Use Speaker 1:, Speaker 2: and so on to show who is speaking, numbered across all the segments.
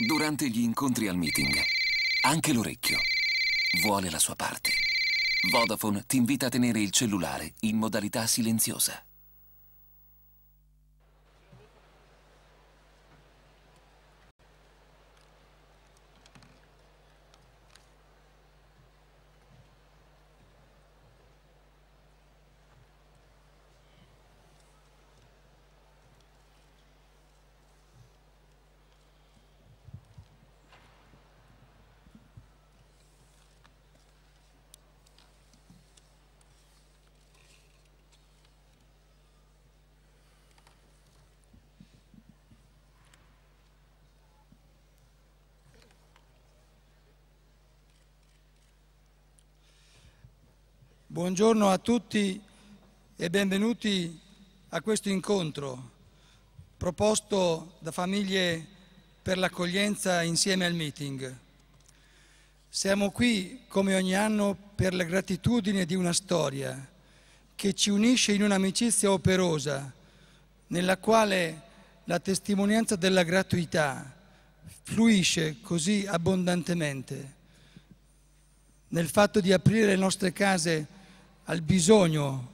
Speaker 1: Durante gli incontri al meeting, anche l'orecchio vuole la sua parte. Vodafone ti invita a tenere il cellulare in modalità silenziosa.
Speaker 2: Buongiorno a tutti e benvenuti a questo incontro proposto da Famiglie per l'accoglienza insieme al meeting. Siamo qui come ogni anno per la gratitudine di una storia che ci unisce in un'amicizia operosa nella quale la testimonianza della gratuità fluisce così abbondantemente nel fatto di aprire le nostre case al bisogno,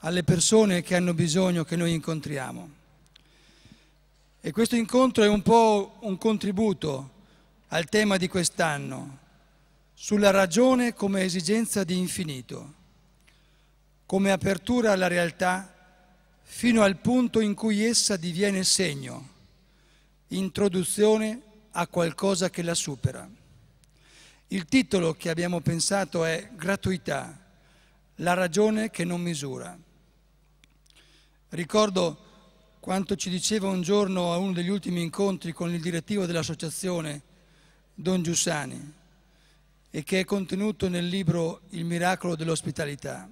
Speaker 2: alle persone che hanno bisogno che noi incontriamo. E questo incontro è un po' un contributo al tema di quest'anno, sulla ragione come esigenza di infinito, come apertura alla realtà fino al punto in cui essa diviene segno, introduzione a qualcosa che la supera. Il titolo che abbiamo pensato è Gratuità, la ragione che non misura. Ricordo quanto ci diceva un giorno a uno degli ultimi incontri con il direttivo dell'associazione Don Giussani e che è contenuto nel libro Il miracolo dell'ospitalità.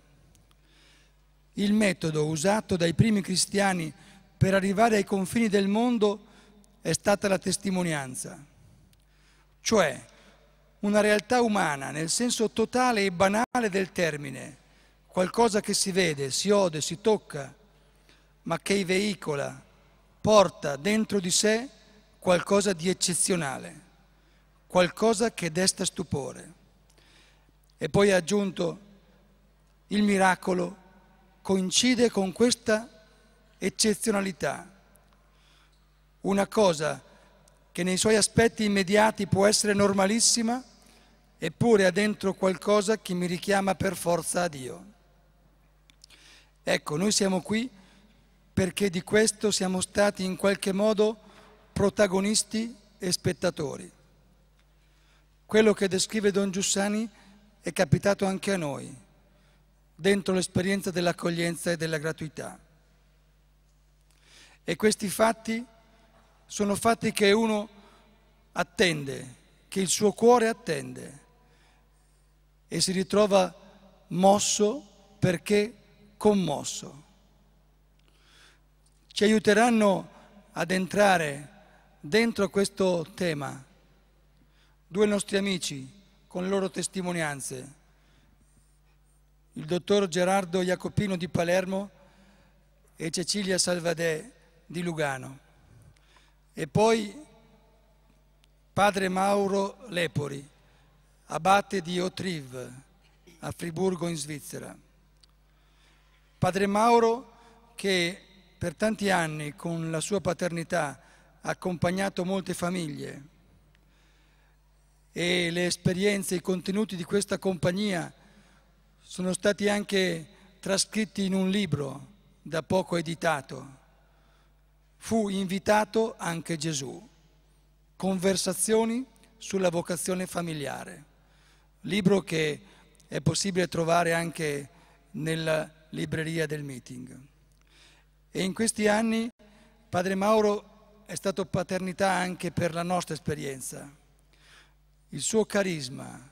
Speaker 2: Il metodo usato dai primi cristiani per arrivare ai confini del mondo è stata la testimonianza, cioè una realtà umana nel senso totale e banale del termine, qualcosa che si vede, si ode, si tocca, ma che i veicola, porta dentro di sé qualcosa di eccezionale, qualcosa che desta stupore. E poi ha aggiunto, il miracolo coincide con questa eccezionalità, una cosa che nei suoi aspetti immediati può essere normalissima, eppure ha dentro qualcosa che mi richiama per forza a Dio. Ecco, noi siamo qui perché di questo siamo stati in qualche modo protagonisti e spettatori. Quello che descrive Don Giussani è capitato anche a noi, dentro l'esperienza dell'accoglienza e della gratuità. E questi fatti sono fatti che uno attende, che il suo cuore attende e si ritrova mosso perché commosso. Ci aiuteranno ad entrare dentro questo tema due nostri amici con le loro testimonianze, il dottor Gerardo Jacopino di Palermo e Cecilia Salvadè di Lugano e poi padre Mauro Lepori, abate di Otriv a Friburgo in Svizzera. Padre Mauro che per tanti anni con la sua paternità ha accompagnato molte famiglie e le esperienze, i contenuti di questa compagnia sono stati anche trascritti in un libro da poco editato. Fu invitato anche Gesù. Conversazioni sulla vocazione familiare. Libro che è possibile trovare anche nel libreria del meeting. E in questi anni padre Mauro è stato paternità anche per la nostra esperienza. Il suo carisma,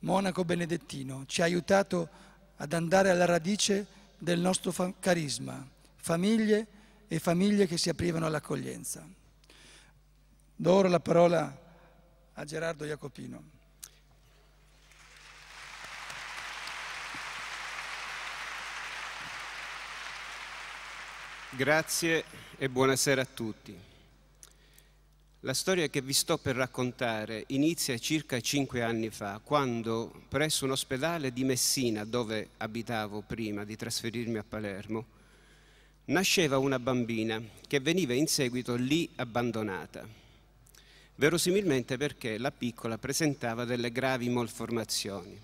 Speaker 2: monaco benedettino, ci ha aiutato ad andare alla radice del nostro fa- carisma, famiglie e famiglie che si aprivano all'accoglienza. Do ora la parola a Gerardo Jacopino.
Speaker 1: Grazie e buonasera a tutti. La storia che vi sto per raccontare inizia circa cinque anni fa, quando presso un ospedale di Messina, dove abitavo prima di trasferirmi a Palermo, nasceva una bambina che veniva in seguito lì abbandonata, verosimilmente perché la piccola presentava delle gravi malformazioni.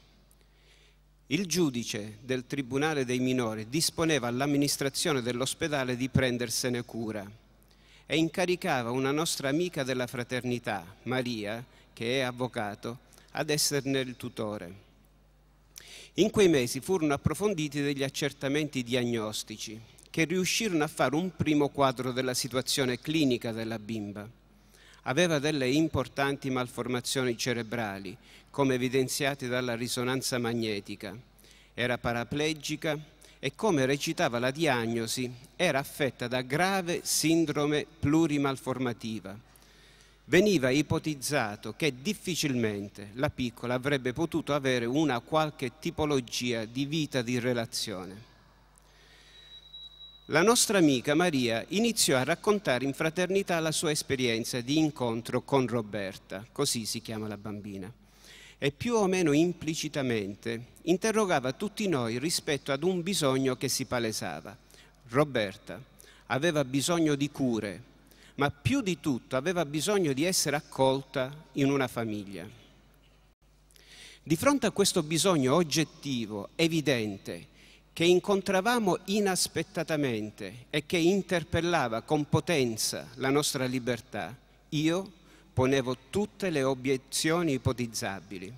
Speaker 1: Il giudice del Tribunale dei minori disponeva all'amministrazione dell'ospedale di prendersene cura e incaricava una nostra amica della fraternità, Maria, che è avvocato, ad esserne il tutore. In quei mesi furono approfonditi degli accertamenti diagnostici che riuscirono a fare un primo quadro della situazione clinica della bimba. Aveva delle importanti malformazioni cerebrali come evidenziati dalla risonanza magnetica. Era paraplegica e come recitava la diagnosi era affetta da grave sindrome plurimalformativa. Veniva ipotizzato che difficilmente la piccola avrebbe potuto avere una qualche tipologia di vita di relazione. La nostra amica Maria iniziò a raccontare in fraternità la sua esperienza di incontro con Roberta, così si chiama la bambina e più o meno implicitamente interrogava tutti noi rispetto ad un bisogno che si palesava. Roberta aveva bisogno di cure, ma più di tutto aveva bisogno di essere accolta in una famiglia. Di fronte a questo bisogno oggettivo, evidente, che incontravamo inaspettatamente e che interpellava con potenza la nostra libertà, io ponevo tutte le obiezioni ipotizzabili.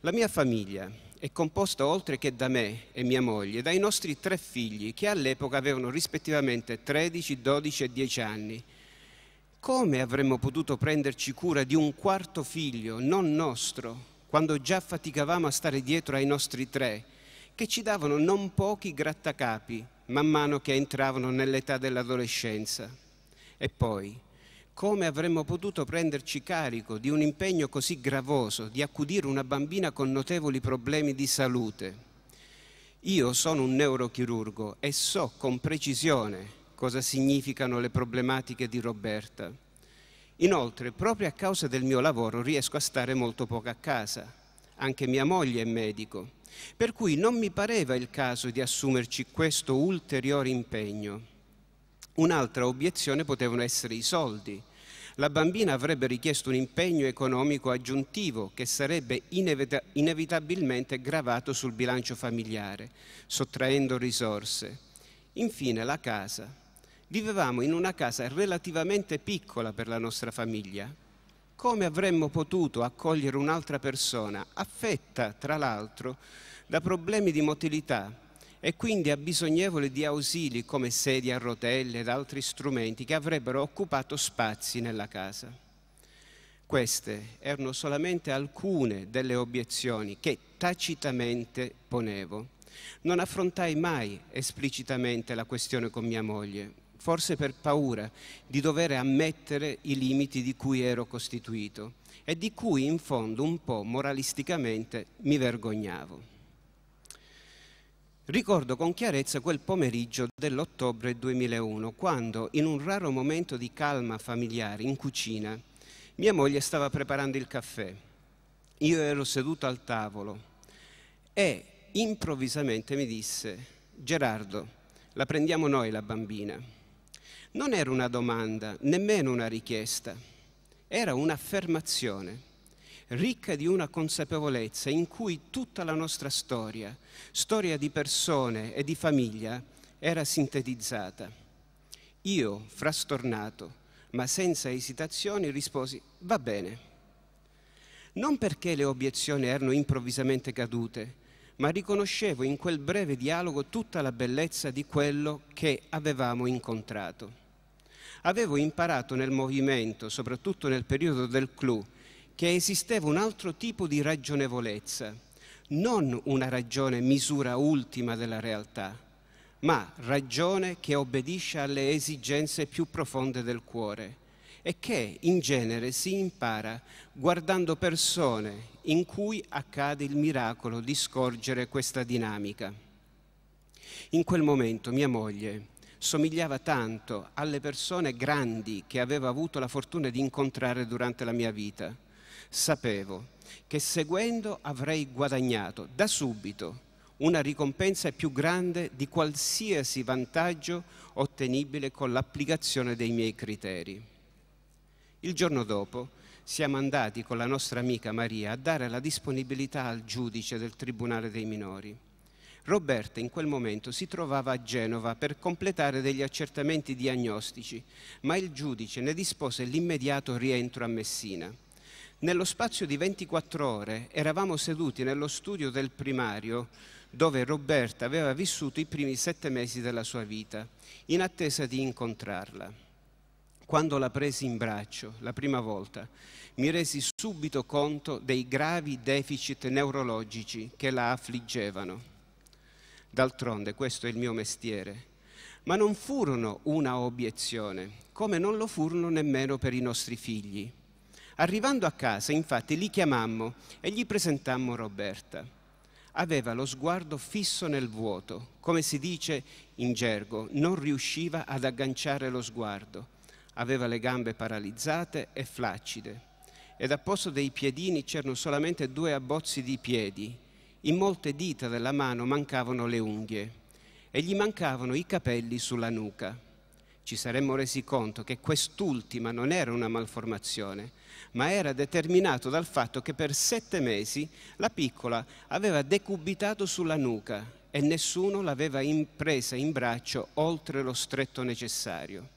Speaker 1: La mia famiglia è composta oltre che da me e mia moglie, dai nostri tre figli che all'epoca avevano rispettivamente 13, 12 e 10 anni. Come avremmo potuto prenderci cura di un quarto figlio, non nostro, quando già faticavamo a stare dietro ai nostri tre, che ci davano non pochi grattacapi man mano che entravano nell'età dell'adolescenza. E poi come avremmo potuto prenderci carico di un impegno così gravoso di accudire una bambina con notevoli problemi di salute. Io sono un neurochirurgo e so con precisione cosa significano le problematiche di Roberta. Inoltre, proprio a causa del mio lavoro riesco a stare molto poco a casa. Anche mia moglie è medico, per cui non mi pareva il caso di assumerci questo ulteriore impegno. Un'altra obiezione potevano essere i soldi. La bambina avrebbe richiesto un impegno economico aggiuntivo che sarebbe inevita inevitabilmente gravato sul bilancio familiare, sottraendo risorse. Infine la casa. Vivevamo in una casa relativamente piccola per la nostra famiglia, come avremmo potuto accogliere un'altra persona affetta, tra l'altro, da problemi di motilità e quindi è bisognevole di ausili come sedie a rotelle ed altri strumenti che avrebbero occupato spazi nella casa. Queste erano solamente alcune delle obiezioni che tacitamente ponevo. Non affrontai mai esplicitamente la questione con mia moglie, forse per paura di dover ammettere i limiti di cui ero costituito e di cui in fondo un po' moralisticamente mi vergognavo. Ricordo con chiarezza quel pomeriggio dell'ottobre 2001, quando, in un raro momento di calma familiare in cucina, mia moglie stava preparando il caffè. Io ero seduto al tavolo e improvvisamente mi disse, Gerardo, la prendiamo noi la bambina. Non era una domanda, nemmeno una richiesta, era un'affermazione ricca di una consapevolezza in cui tutta la nostra storia, storia di persone e di famiglia, era sintetizzata. Io, frastornato, ma senza esitazioni, risposi va bene. Non perché le obiezioni erano improvvisamente cadute, ma riconoscevo in quel breve dialogo tutta la bellezza di quello che avevamo incontrato. Avevo imparato nel movimento, soprattutto nel periodo del clou, che esisteva un altro tipo di ragionevolezza, non una ragione misura ultima della realtà, ma ragione che obbedisce alle esigenze più profonde del cuore e che in genere si impara guardando persone in cui accade il miracolo di scorgere questa dinamica. In quel momento mia moglie somigliava tanto alle persone grandi che aveva avuto la fortuna di incontrare durante la mia vita sapevo che seguendo avrei guadagnato da subito una ricompensa più grande di qualsiasi vantaggio ottenibile con l'applicazione dei miei criteri. Il giorno dopo siamo andati con la nostra amica Maria a dare la disponibilità al giudice del Tribunale dei minori. Roberta in quel momento si trovava a Genova per completare degli accertamenti diagnostici, ma il giudice ne dispose l'immediato rientro a Messina. Nello spazio di 24 ore eravamo seduti nello studio del primario dove Roberta aveva vissuto i primi sette mesi della sua vita, in attesa di incontrarla. Quando la presi in braccio la prima volta, mi resi subito conto dei gravi deficit neurologici che la affliggevano. D'altronde questo è il mio mestiere. Ma non furono una obiezione, come non lo furono nemmeno per i nostri figli. Arrivando a casa, infatti, li chiamammo e gli presentammo Roberta. Aveva lo sguardo fisso nel vuoto, come si dice in gergo, non riusciva ad agganciare lo sguardo. Aveva le gambe paralizzate e flaccide ed a posto dei piedini c'erano solamente due abbozzi di piedi. In molte dita della mano mancavano le unghie e gli mancavano i capelli sulla nuca. Ci saremmo resi conto che quest'ultima non era una malformazione, ma era determinato dal fatto che per sette mesi la piccola aveva decubitato sulla nuca e nessuno l'aveva presa in braccio oltre lo stretto necessario.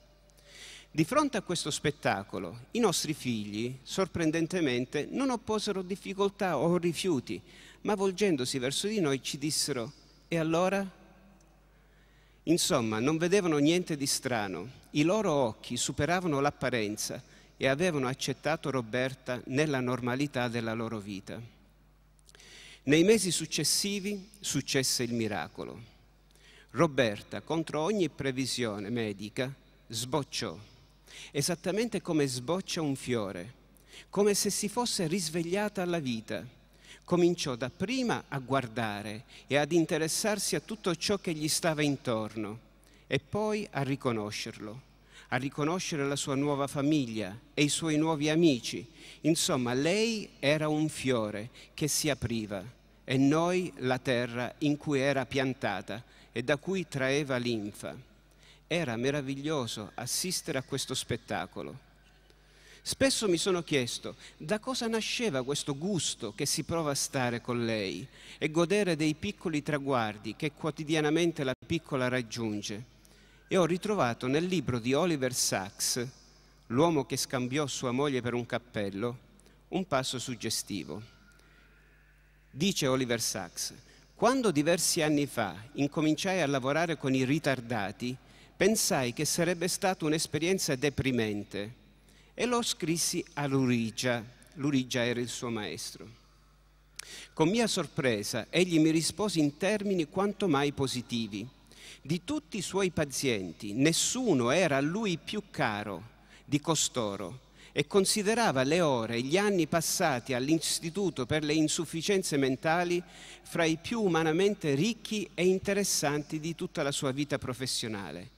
Speaker 1: Di fronte a questo spettacolo, i nostri figli, sorprendentemente, non opposero difficoltà o rifiuti, ma volgendosi verso di noi ci dissero, e allora? Insomma, non vedevano niente di strano, i loro occhi superavano l'apparenza, e avevano accettato Roberta nella normalità della loro vita. Nei mesi successivi successe il miracolo. Roberta, contro ogni previsione medica, sbocciò, esattamente come sboccia un fiore, come se si fosse risvegliata alla vita. Cominciò dapprima a guardare e ad interessarsi a tutto ciò che gli stava intorno e poi a riconoscerlo a riconoscere la sua nuova famiglia e i suoi nuovi amici. Insomma, lei era un fiore che si apriva e noi la terra in cui era piantata e da cui traeva linfa. Era meraviglioso assistere a questo spettacolo. Spesso mi sono chiesto da cosa nasceva questo gusto che si prova a stare con lei e godere dei piccoli traguardi che quotidianamente la piccola raggiunge e ho ritrovato nel libro di Oliver Sacks, L'uomo che scambiò sua moglie per un cappello, un passo suggestivo. Dice Oliver Sacks, quando diversi anni fa incominciai a lavorare con i ritardati, pensai che sarebbe stata un'esperienza deprimente e lo scrissi a Lurigia. Lurigia era il suo maestro. Con mia sorpresa, egli mi rispose in termini quanto mai positivi di tutti i suoi pazienti, nessuno era a lui più caro di costoro e considerava le ore e gli anni passati all'Istituto per le insufficienze mentali fra i più umanamente ricchi e interessanti di tutta la sua vita professionale.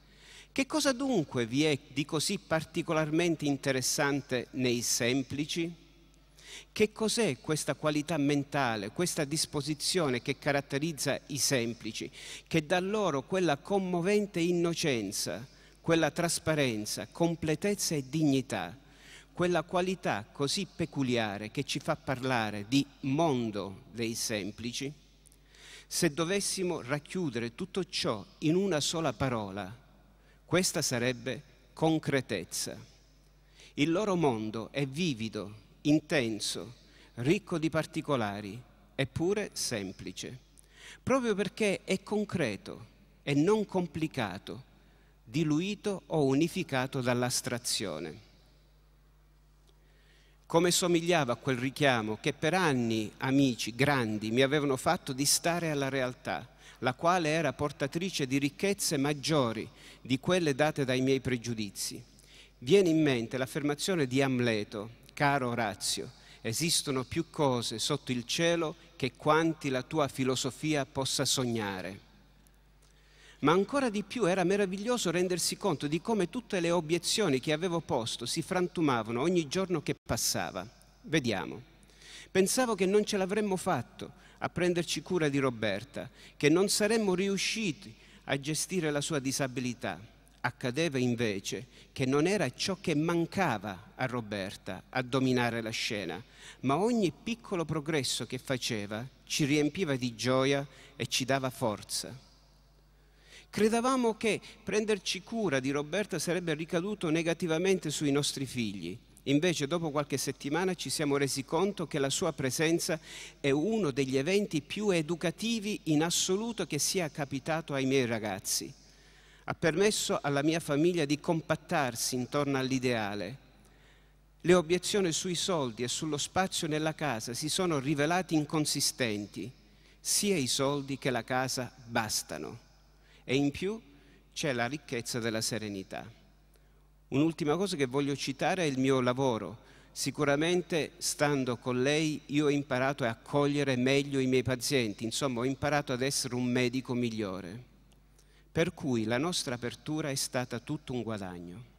Speaker 1: Che cosa dunque vi è di così particolarmente interessante nei semplici? Che cos'è questa qualità mentale, questa disposizione che caratterizza i semplici, che dà loro quella commovente innocenza, quella trasparenza, completezza e dignità, quella qualità così peculiare che ci fa parlare di mondo dei semplici? Se dovessimo racchiudere tutto ciò in una sola parola, questa sarebbe concretezza. Il loro mondo è vivido, intenso, ricco di particolari, eppure semplice, proprio perché è concreto e non complicato, diluito o unificato dall'astrazione. Come somigliava a quel richiamo che per anni amici grandi mi avevano fatto di stare alla realtà, la quale era portatrice di ricchezze maggiori di quelle date dai miei pregiudizi. Viene in mente l'affermazione di Amleto, Caro Orazio, esistono più cose sotto il cielo che quanti la tua filosofia possa sognare. Ma ancora di più era meraviglioso rendersi conto di come tutte le obiezioni che avevo posto si frantumavano ogni giorno che passava. Vediamo. Pensavo che non ce l'avremmo fatto a prenderci cura di Roberta, che non saremmo riusciti a gestire la sua disabilità Accadeva invece che non era ciò che mancava a Roberta a dominare la scena, ma ogni piccolo progresso che faceva ci riempiva di gioia e ci dava forza. Credavamo che prenderci cura di Roberta sarebbe ricaduto negativamente sui nostri figli. Invece dopo qualche settimana ci siamo resi conto che la sua presenza è uno degli eventi più educativi in assoluto che sia capitato ai miei ragazzi ha permesso alla mia famiglia di compattarsi intorno all'ideale. Le obiezioni sui soldi e sullo spazio nella casa si sono rivelati inconsistenti. Sia i soldi che la casa bastano. E in più c'è la ricchezza della serenità. Un'ultima cosa che voglio citare è il mio lavoro. Sicuramente stando con lei io ho imparato a accogliere meglio i miei pazienti, insomma ho imparato ad essere un medico migliore per cui la nostra apertura è stata tutto un guadagno.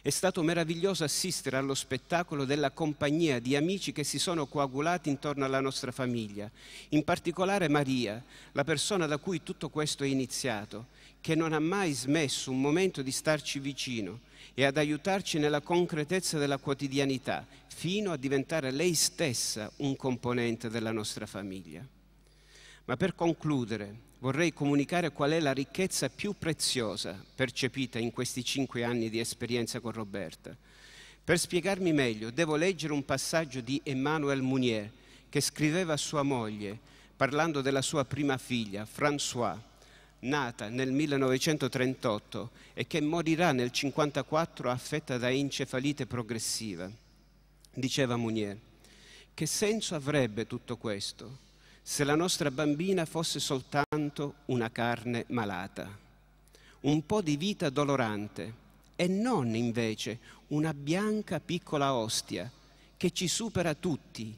Speaker 1: È stato meraviglioso assistere allo spettacolo della compagnia di amici che si sono coagulati intorno alla nostra famiglia, in particolare Maria, la persona da cui tutto questo è iniziato, che non ha mai smesso un momento di starci vicino e ad aiutarci nella concretezza della quotidianità, fino a diventare lei stessa un componente della nostra famiglia. Ma per concludere, vorrei comunicare qual è la ricchezza più preziosa percepita in questi cinque anni di esperienza con Roberta. Per spiegarmi meglio, devo leggere un passaggio di Emmanuel Mounier che scriveva a sua moglie parlando della sua prima figlia, François, nata nel 1938 e che morirà nel 1954 affetta da encefalite progressiva. Diceva Mounier, che senso avrebbe tutto questo? se la nostra bambina fosse soltanto una carne malata, un po' di vita dolorante e non invece una bianca piccola ostia che ci supera tutti,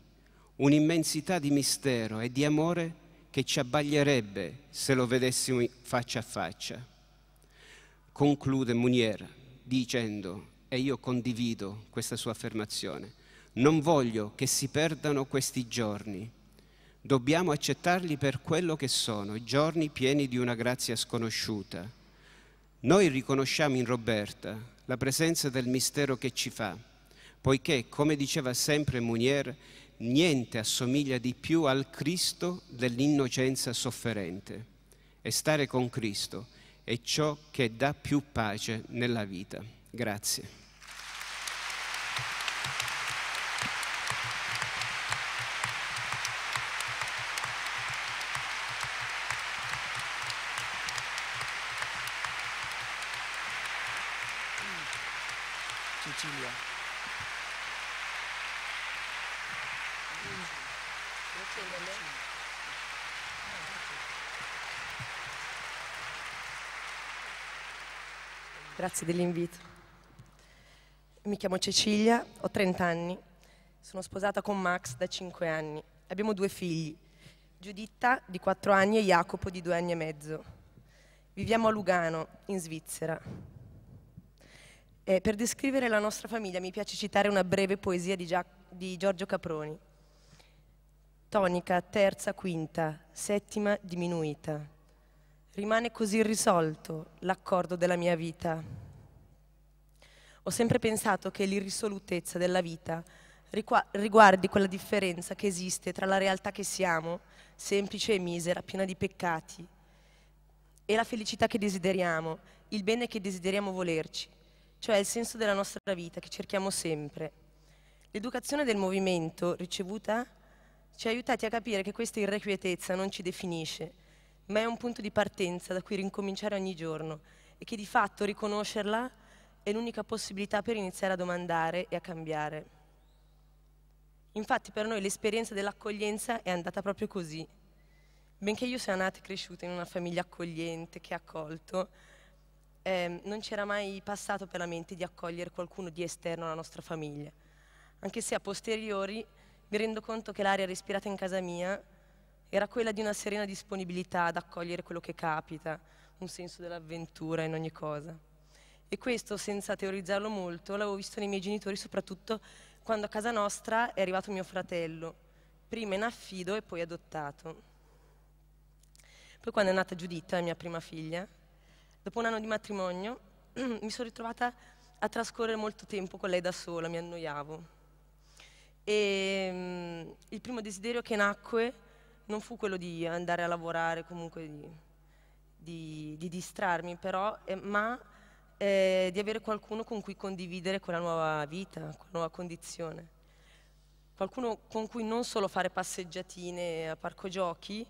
Speaker 1: un'immensità di mistero e di amore che ci abbaglierebbe se lo vedessimo faccia a faccia. Conclude Munier dicendo, e io condivido questa sua affermazione, non voglio che si perdano questi giorni Dobbiamo accettarli per quello che sono, giorni pieni di una grazia sconosciuta. Noi riconosciamo in Roberta la presenza del mistero che ci fa, poiché, come diceva sempre Munier, niente assomiglia di più al Cristo dell'innocenza sofferente. E stare con Cristo è ciò che dà più pace nella vita. Grazie.
Speaker 3: Grazie dell'invito. Mi chiamo Cecilia, ho 30 anni, sono sposata con Max da 5 anni. Abbiamo due figli, Giuditta di 4 anni e Jacopo di 2 anni e mezzo. Viviamo a Lugano, in Svizzera. E per descrivere la nostra famiglia mi piace citare una breve poesia di, Gia di Giorgio Caproni. Tonica, terza, quinta, settima, diminuita Rimane così irrisolto l'accordo della mia vita. Ho sempre pensato che l'irrisolutezza della vita riguardi quella differenza che esiste tra la realtà che siamo, semplice e misera, piena di peccati, e la felicità che desideriamo, il bene che desideriamo volerci, cioè il senso della nostra vita che cerchiamo sempre. L'educazione del movimento ricevuta ci ha aiutati a capire che questa irrequietezza non ci definisce, ma è un punto di partenza da cui rincominciare ogni giorno e che di fatto riconoscerla è l'unica possibilità per iniziare a domandare e a cambiare. Infatti per noi l'esperienza dell'accoglienza è andata proprio così. Benché io sia nata e cresciuta in una famiglia accogliente che ha accolto, eh, non c'era mai passato per la mente di accogliere qualcuno di esterno alla nostra famiglia, anche se a posteriori mi rendo conto che l'aria respirata in casa mia era quella di una serena disponibilità ad accogliere quello che capita, un senso dell'avventura in ogni cosa. E questo, senza teorizzarlo molto, l'avevo visto nei miei genitori, soprattutto quando a casa nostra è arrivato mio fratello, prima in affido e poi adottato. Poi quando è nata Giuditta, mia prima figlia, dopo un anno di matrimonio, mi sono ritrovata a trascorrere molto tempo con lei da sola, mi annoiavo. E mm, il primo desiderio che nacque non fu quello di andare a lavorare, comunque di, di, di distrarmi, però, eh, ma eh, di avere qualcuno con cui condividere quella nuova vita, quella nuova condizione. Qualcuno con cui non solo fare passeggiatine a parco giochi,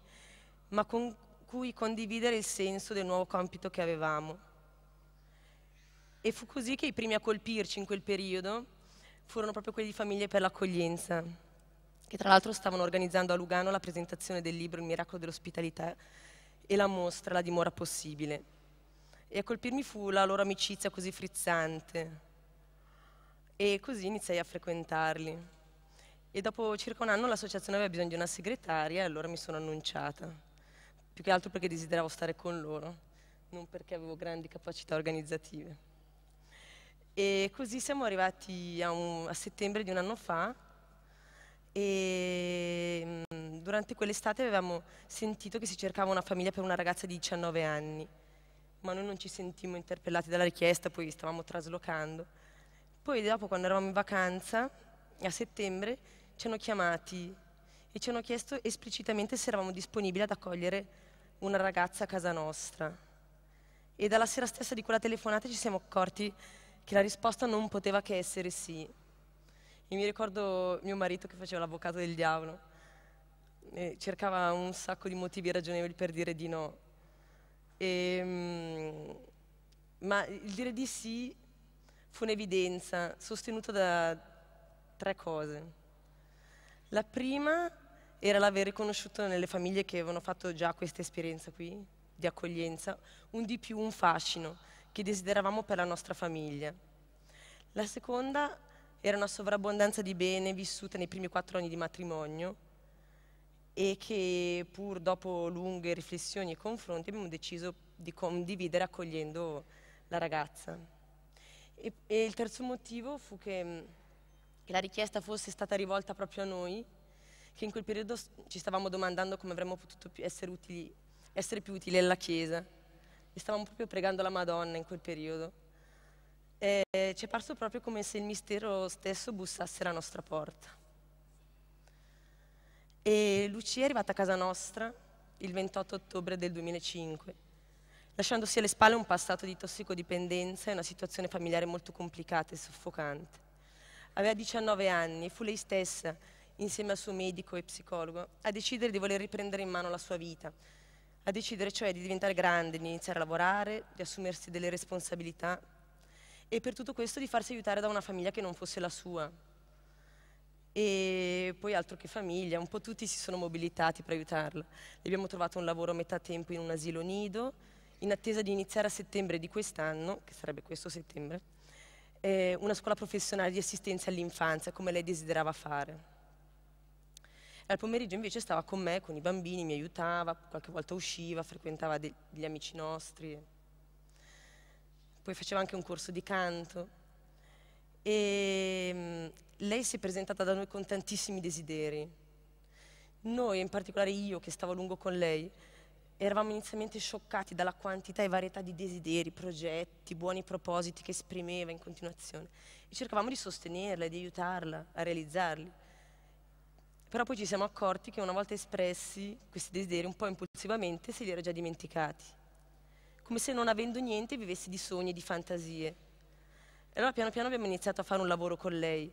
Speaker 3: ma con cui condividere il senso del nuovo compito che avevamo. E fu così che i primi a colpirci in quel periodo furono proprio quelli di famiglie per l'accoglienza che tra l'altro stavano organizzando a Lugano la presentazione del libro Il miracolo dell'ospitalità e la mostra La dimora possibile. E a colpirmi fu la loro amicizia così frizzante. E così iniziai a frequentarli. E dopo circa un anno l'associazione aveva bisogno di una segretaria e allora mi sono annunciata. Più che altro perché desideravo stare con loro, non perché avevo grandi capacità organizzative. E così siamo arrivati a, un, a settembre di un anno fa e mm, durante quell'estate avevamo sentito che si cercava una famiglia per una ragazza di 19 anni, ma noi non ci sentimmo interpellati dalla richiesta, poi stavamo traslocando. Poi dopo, quando eravamo in vacanza, a settembre, ci hanno chiamati e ci hanno chiesto esplicitamente se eravamo disponibili ad accogliere una ragazza a casa nostra. E dalla sera stessa di quella telefonata ci siamo accorti che la risposta non poteva che essere sì. E mi ricordo mio marito che faceva l'avvocato del diavolo e cercava un sacco di motivi ragionevoli per dire di no. E, ehm, ma il dire di sì fu un'evidenza sostenuta da tre cose. La prima era l'aver riconosciuto nelle famiglie che avevano fatto già questa esperienza qui di accoglienza un di più, un fascino che desideravamo per la nostra famiglia. La seconda era una sovrabbondanza di bene vissuta nei primi quattro anni di matrimonio e che pur dopo lunghe riflessioni e confronti abbiamo deciso di condividere accogliendo la ragazza. E, e il terzo motivo fu che, mm, che, la richiesta fosse stata rivolta proprio a noi, che in quel periodo ci stavamo domandando come avremmo potuto essere, utili, essere più utili alla Chiesa e stavamo proprio pregando la Madonna in quel periodo eh, ci è parso proprio come se il mistero stesso bussasse la nostra porta. E Lucia è arrivata a casa nostra il 28 ottobre del 2005, lasciandosi alle spalle un passato di tossicodipendenza e una situazione familiare molto complicata e soffocante. Aveva 19 anni e fu lei stessa, insieme al suo medico e psicologo, a decidere di voler riprendere in mano la sua vita, a decidere cioè di diventare grande, di iniziare a lavorare, di assumersi delle responsabilità e per tutto questo di farsi aiutare da una famiglia che non fosse la sua. E poi altro che famiglia, un po' tutti si sono mobilitati per aiutarla. Le abbiamo trovato un lavoro a metà tempo in un asilo nido, in attesa di iniziare a settembre di quest'anno, che sarebbe questo settembre, eh, una scuola professionale di assistenza all'infanzia, come lei desiderava fare. E al pomeriggio invece stava con me, con i bambini, mi aiutava, qualche volta usciva, frequentava degli amici nostri poi faceva anche un corso di canto e mm, lei si è presentata da noi con tantissimi desideri. Noi, in particolare io che stavo a lungo con lei, eravamo inizialmente scioccati dalla quantità e varietà di desideri, progetti, buoni propositi che esprimeva in continuazione e cercavamo di sostenerla e di aiutarla a realizzarli. Però poi ci siamo accorti che una volta espressi questi desideri un po' impulsivamente se li era già dimenticati come se non avendo niente vivessi di sogni e di fantasie. E allora piano piano abbiamo iniziato a fare un lavoro con lei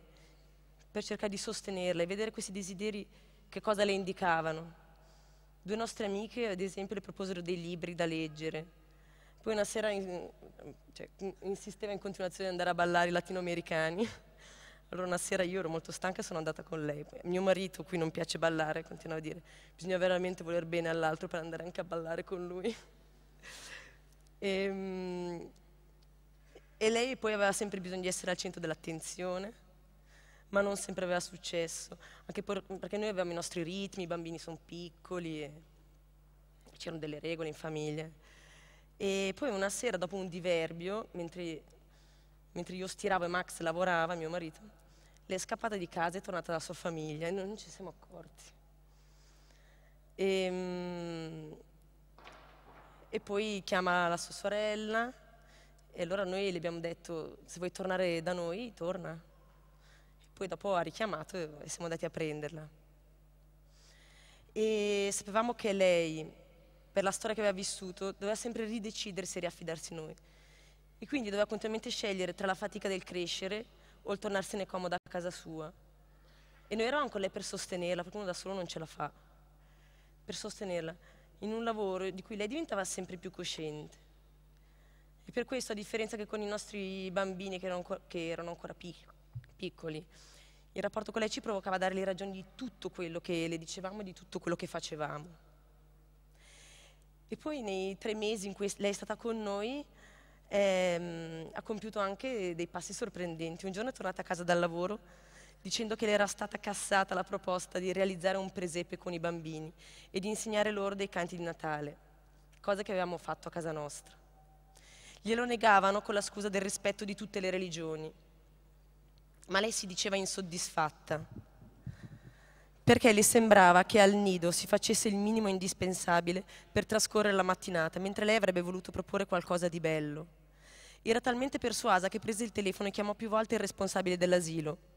Speaker 3: per cercare di sostenerla e vedere questi desideri che cosa le indicavano. Due nostre amiche, ad esempio, le proposero dei libri da leggere. Poi una sera in, cioè, insisteva in continuazione di andare a ballare i latinoamericani. Allora una sera io ero molto stanca e sono andata con lei. Mio marito, qui non piace ballare, continuava a dire, bisogna veramente voler bene all'altro per andare anche a ballare con lui. E, ehm, e lei poi aveva sempre bisogno di essere al centro dell'attenzione, ma non sempre aveva successo, anche per, perché noi avevamo i nostri ritmi, i bambini sono piccoli, c'erano delle regole in famiglia. E poi una sera, dopo un diverbio, mentre, mentre io stiravo e Max lavorava, mio marito, lei è scappata di casa e è tornata dalla sua famiglia e noi non ci siamo accorti. E, ehm, e poi chiama la sua sorella e allora noi le abbiamo detto se vuoi tornare da noi torna. E poi dopo ha richiamato e siamo andati a prenderla. E sapevamo che lei, per la storia che aveva vissuto, doveva sempre ridecidere se riaffidarsi a noi. E quindi doveva continuamente scegliere tra la fatica del crescere o il tornarsene comoda a casa sua. E noi eravamo con lei per sostenerla, perché uno da solo non ce la fa. Per sostenerla in un lavoro di cui lei diventava sempre più cosciente. E per questo, a differenza che con i nostri bambini che erano, che erano ancora pic piccoli, il rapporto con lei ci provocava a dare le ragioni di tutto quello che le dicevamo e di tutto quello che facevamo. E poi nei tre mesi in cui lei è stata con noi ehm, ha compiuto anche dei passi sorprendenti. Un giorno è tornata a casa dal lavoro dicendo che le era stata cassata la proposta di realizzare un presepe con i bambini e di insegnare loro dei canti di Natale, cosa che avevamo fatto a casa nostra. Glielo negavano con la scusa del rispetto di tutte le religioni, ma lei si diceva insoddisfatta, perché le sembrava che al nido si facesse il minimo indispensabile per trascorrere la mattinata, mentre lei avrebbe voluto proporre qualcosa di bello. Era talmente persuasa che prese il telefono e chiamò più volte il responsabile dell'asilo,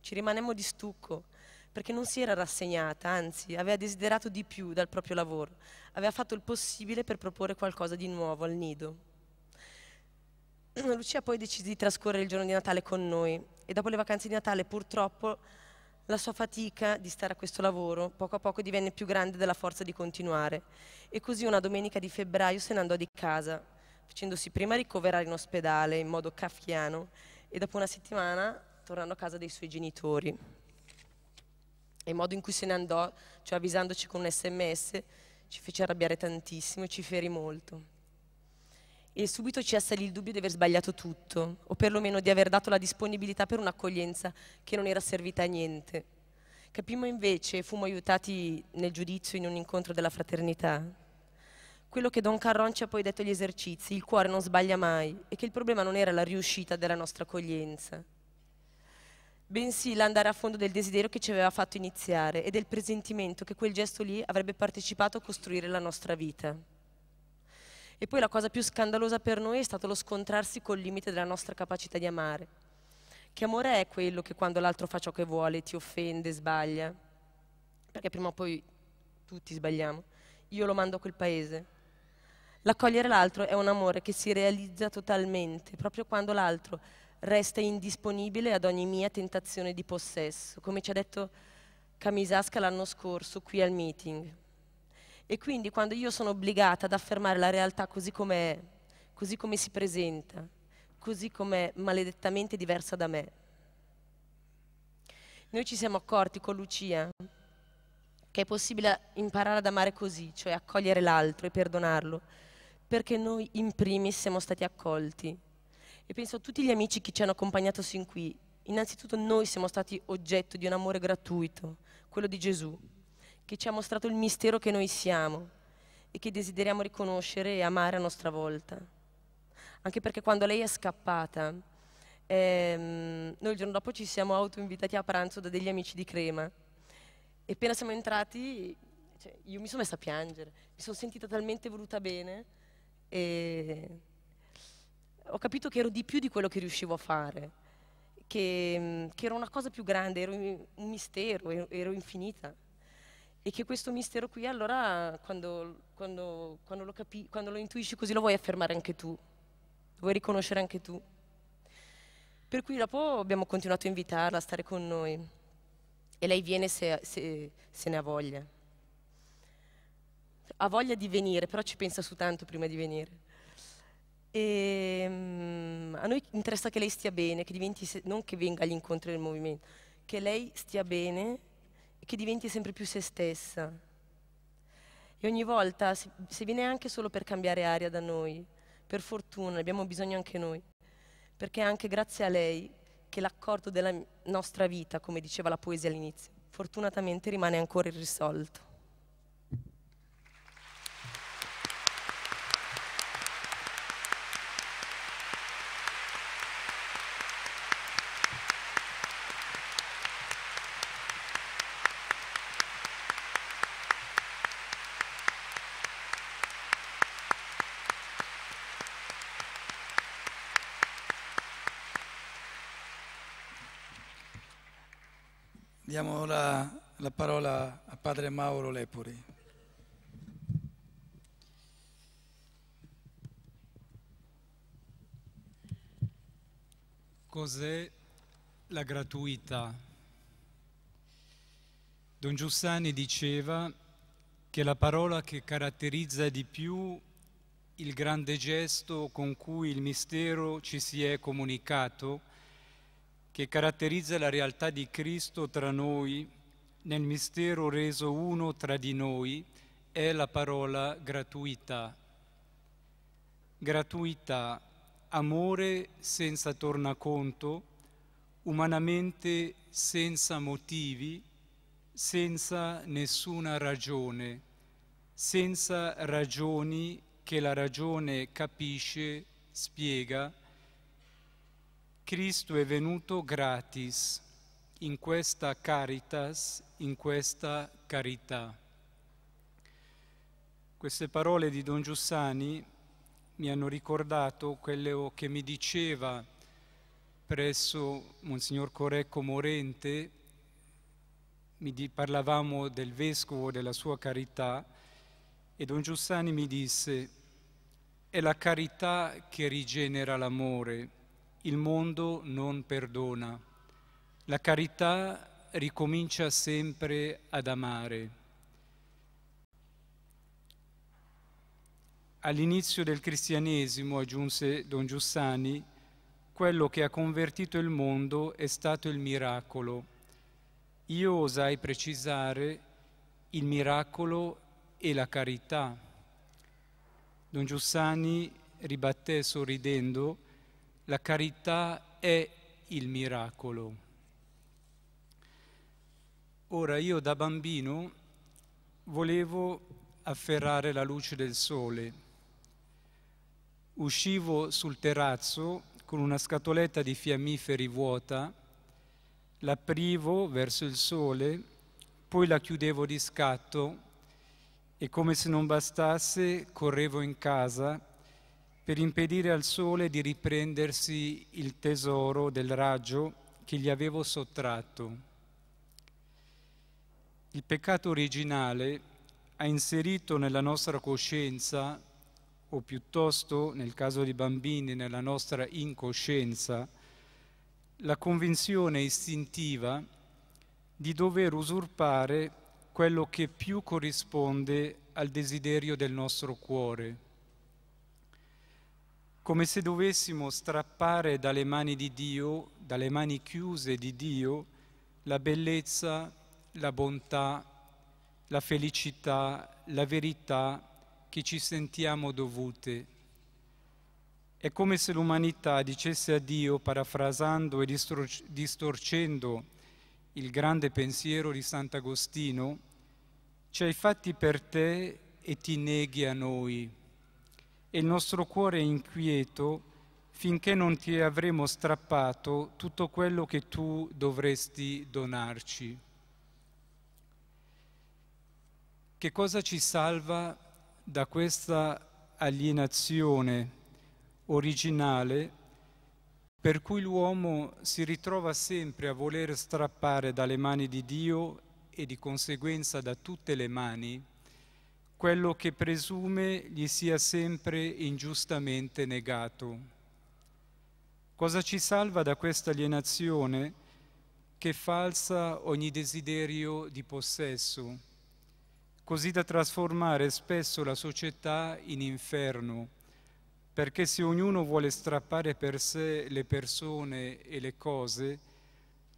Speaker 3: ci rimanemmo di stucco, perché non si era rassegnata, anzi aveva desiderato di più dal proprio lavoro, aveva fatto il possibile per proporre qualcosa di nuovo al nido. Lucia poi decise di trascorrere il giorno di Natale con noi e dopo le vacanze di Natale purtroppo la sua fatica di stare a questo lavoro poco a poco divenne più grande della forza di continuare e così una domenica di febbraio se ne andò di casa, facendosi prima ricoverare in ospedale in modo kafkiano e dopo una settimana tornando a casa dei suoi genitori. E il modo in cui se ne andò, cioè avvisandoci con un sms, ci fece arrabbiare tantissimo e ci ferì molto. E subito ci assalì il dubbio di aver sbagliato tutto, o perlomeno di aver dato la disponibilità per un'accoglienza che non era servita a niente. Capimmo invece, fummo aiutati nel giudizio in un incontro della fraternità, quello che Don Carron ci ha poi detto agli esercizi, il cuore non sbaglia mai e che il problema non era la riuscita della nostra accoglienza, bensì l'andare a fondo del desiderio che ci aveva fatto iniziare e del presentimento che quel gesto lì avrebbe partecipato a costruire la nostra vita. E poi la cosa più scandalosa per noi è stato lo scontrarsi col limite della nostra capacità di amare. Che amore è quello che quando l'altro fa ciò che vuole, ti offende, sbaglia? Perché prima o poi tutti sbagliamo. Io lo mando a quel paese. L'accogliere l'altro è un amore che si realizza totalmente, proprio quando l'altro resta indisponibile ad ogni mia tentazione di possesso, come ci ha detto Kamisaska l'anno scorso qui al meeting. E quindi quando io sono obbligata ad affermare la realtà così com'è, così come si presenta, così com'è maledettamente diversa da me. Noi ci siamo accorti con Lucia che è possibile imparare ad amare così, cioè accogliere l'altro e perdonarlo, perché noi in primis siamo stati accolti e penso a tutti gli amici che ci hanno accompagnato sin qui. Innanzitutto noi siamo stati oggetto di un amore gratuito, quello di Gesù, che ci ha mostrato il mistero che noi siamo e che desideriamo riconoscere e amare a nostra volta. Anche perché quando lei è scappata, ehm, noi il giorno dopo ci siamo autoinvitati a pranzo da degli amici di Crema. E appena siamo entrati, cioè, io mi sono messa a piangere, mi sono sentita talmente voluta bene e ho capito che ero di più di quello che riuscivo a fare, che, mm, che era una cosa più grande, ero un mistero, ero, ero infinita. E che questo mistero qui allora, quando, quando, quando, lo capi, quando lo intuisci così, lo vuoi affermare anche tu, lo vuoi riconoscere anche tu. Per cui dopo abbiamo continuato a invitarla a stare con noi e lei viene se, se, se ne ha voglia. Ha voglia di venire, però ci pensa su tanto prima di venire. E, um, a noi interessa che lei stia bene, che diventi, non che venga agli incontri del movimento, che lei stia bene e che diventi sempre più se stessa. E ogni volta, se, se viene anche solo per cambiare aria da noi, per fortuna, ne abbiamo bisogno anche noi, perché è anche grazie a lei che l'accordo della nostra vita, come diceva la poesia all'inizio, fortunatamente rimane ancora irrisolto.
Speaker 4: Diamo la, la parola a padre Mauro Lepori. Cos'è la gratuità? Don Giussani diceva che la parola che caratterizza di più il grande gesto con cui il mistero ci si è comunicato che caratterizza la realtà di Cristo tra noi, nel mistero reso uno tra di noi, è la parola gratuità. Gratuità, amore senza tornaconto, umanamente senza motivi, senza nessuna ragione, senza ragioni che la ragione capisce, spiega, Cristo è venuto gratis in questa caritas, in questa carità. Queste parole di Don Giussani mi hanno ricordato quello che mi diceva presso Monsignor Corecco Morente, mi parlavamo del vescovo, della sua carità, e Don Giussani mi disse, è la carità che rigenera l'amore il mondo non perdona. La carità ricomincia sempre ad amare. All'inizio del cristianesimo, aggiunse Don Giussani, quello che ha convertito il mondo è stato il miracolo. Io osai precisare il miracolo e la carità. Don Giussani ribatté sorridendo la carità è il miracolo. Ora io da bambino volevo afferrare la luce del sole. Uscivo sul terrazzo con una scatoletta di fiammiferi vuota, l'aprivo verso il sole, poi la chiudevo di scatto e come se non bastasse correvo in casa per impedire al sole di riprendersi il tesoro del raggio che gli avevo sottratto. Il peccato originale ha inserito nella nostra coscienza, o piuttosto nel caso di bambini, nella nostra incoscienza, la convinzione istintiva di dover usurpare quello che più corrisponde al desiderio del nostro cuore come se dovessimo strappare dalle mani di Dio, dalle mani chiuse di Dio, la bellezza, la bontà, la felicità, la verità che ci sentiamo dovute. È come se l'umanità dicesse a Dio, parafrasando e distor- distorcendo il grande pensiero di Sant'Agostino, ci hai fatti per te e ti neghi a noi e il nostro cuore è inquieto finché non ti avremo strappato tutto quello che tu dovresti donarci. Che cosa ci salva da questa alienazione originale per cui l'uomo si ritrova sempre a voler strappare dalle mani di Dio e di conseguenza da tutte le mani quello che presume gli sia sempre ingiustamente negato. Cosa ci salva da questa alienazione che falsa ogni desiderio di possesso, così da trasformare spesso la società in inferno, perché se ognuno vuole strappare per sé le persone e le cose,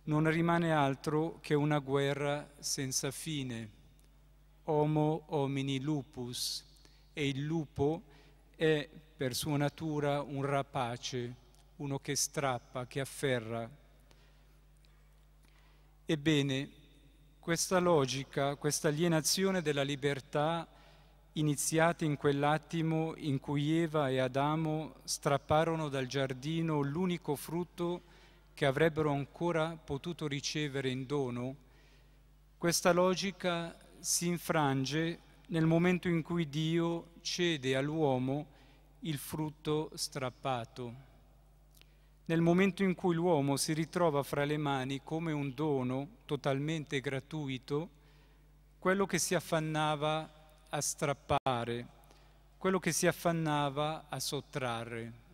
Speaker 4: non rimane altro che una guerra senza fine. Homo homini lupus e il lupo è per sua natura un rapace, uno che strappa, che afferra. Ebbene, questa logica, questa alienazione della libertà iniziata in quell'attimo in cui Eva e Adamo strapparono dal giardino l'unico frutto che avrebbero ancora potuto ricevere in dono, questa logica si infrange nel momento in cui Dio cede all'uomo il frutto strappato, nel momento in cui l'uomo si ritrova fra le mani come un dono totalmente gratuito, quello che si affannava a strappare, quello che si affannava a sottrarre.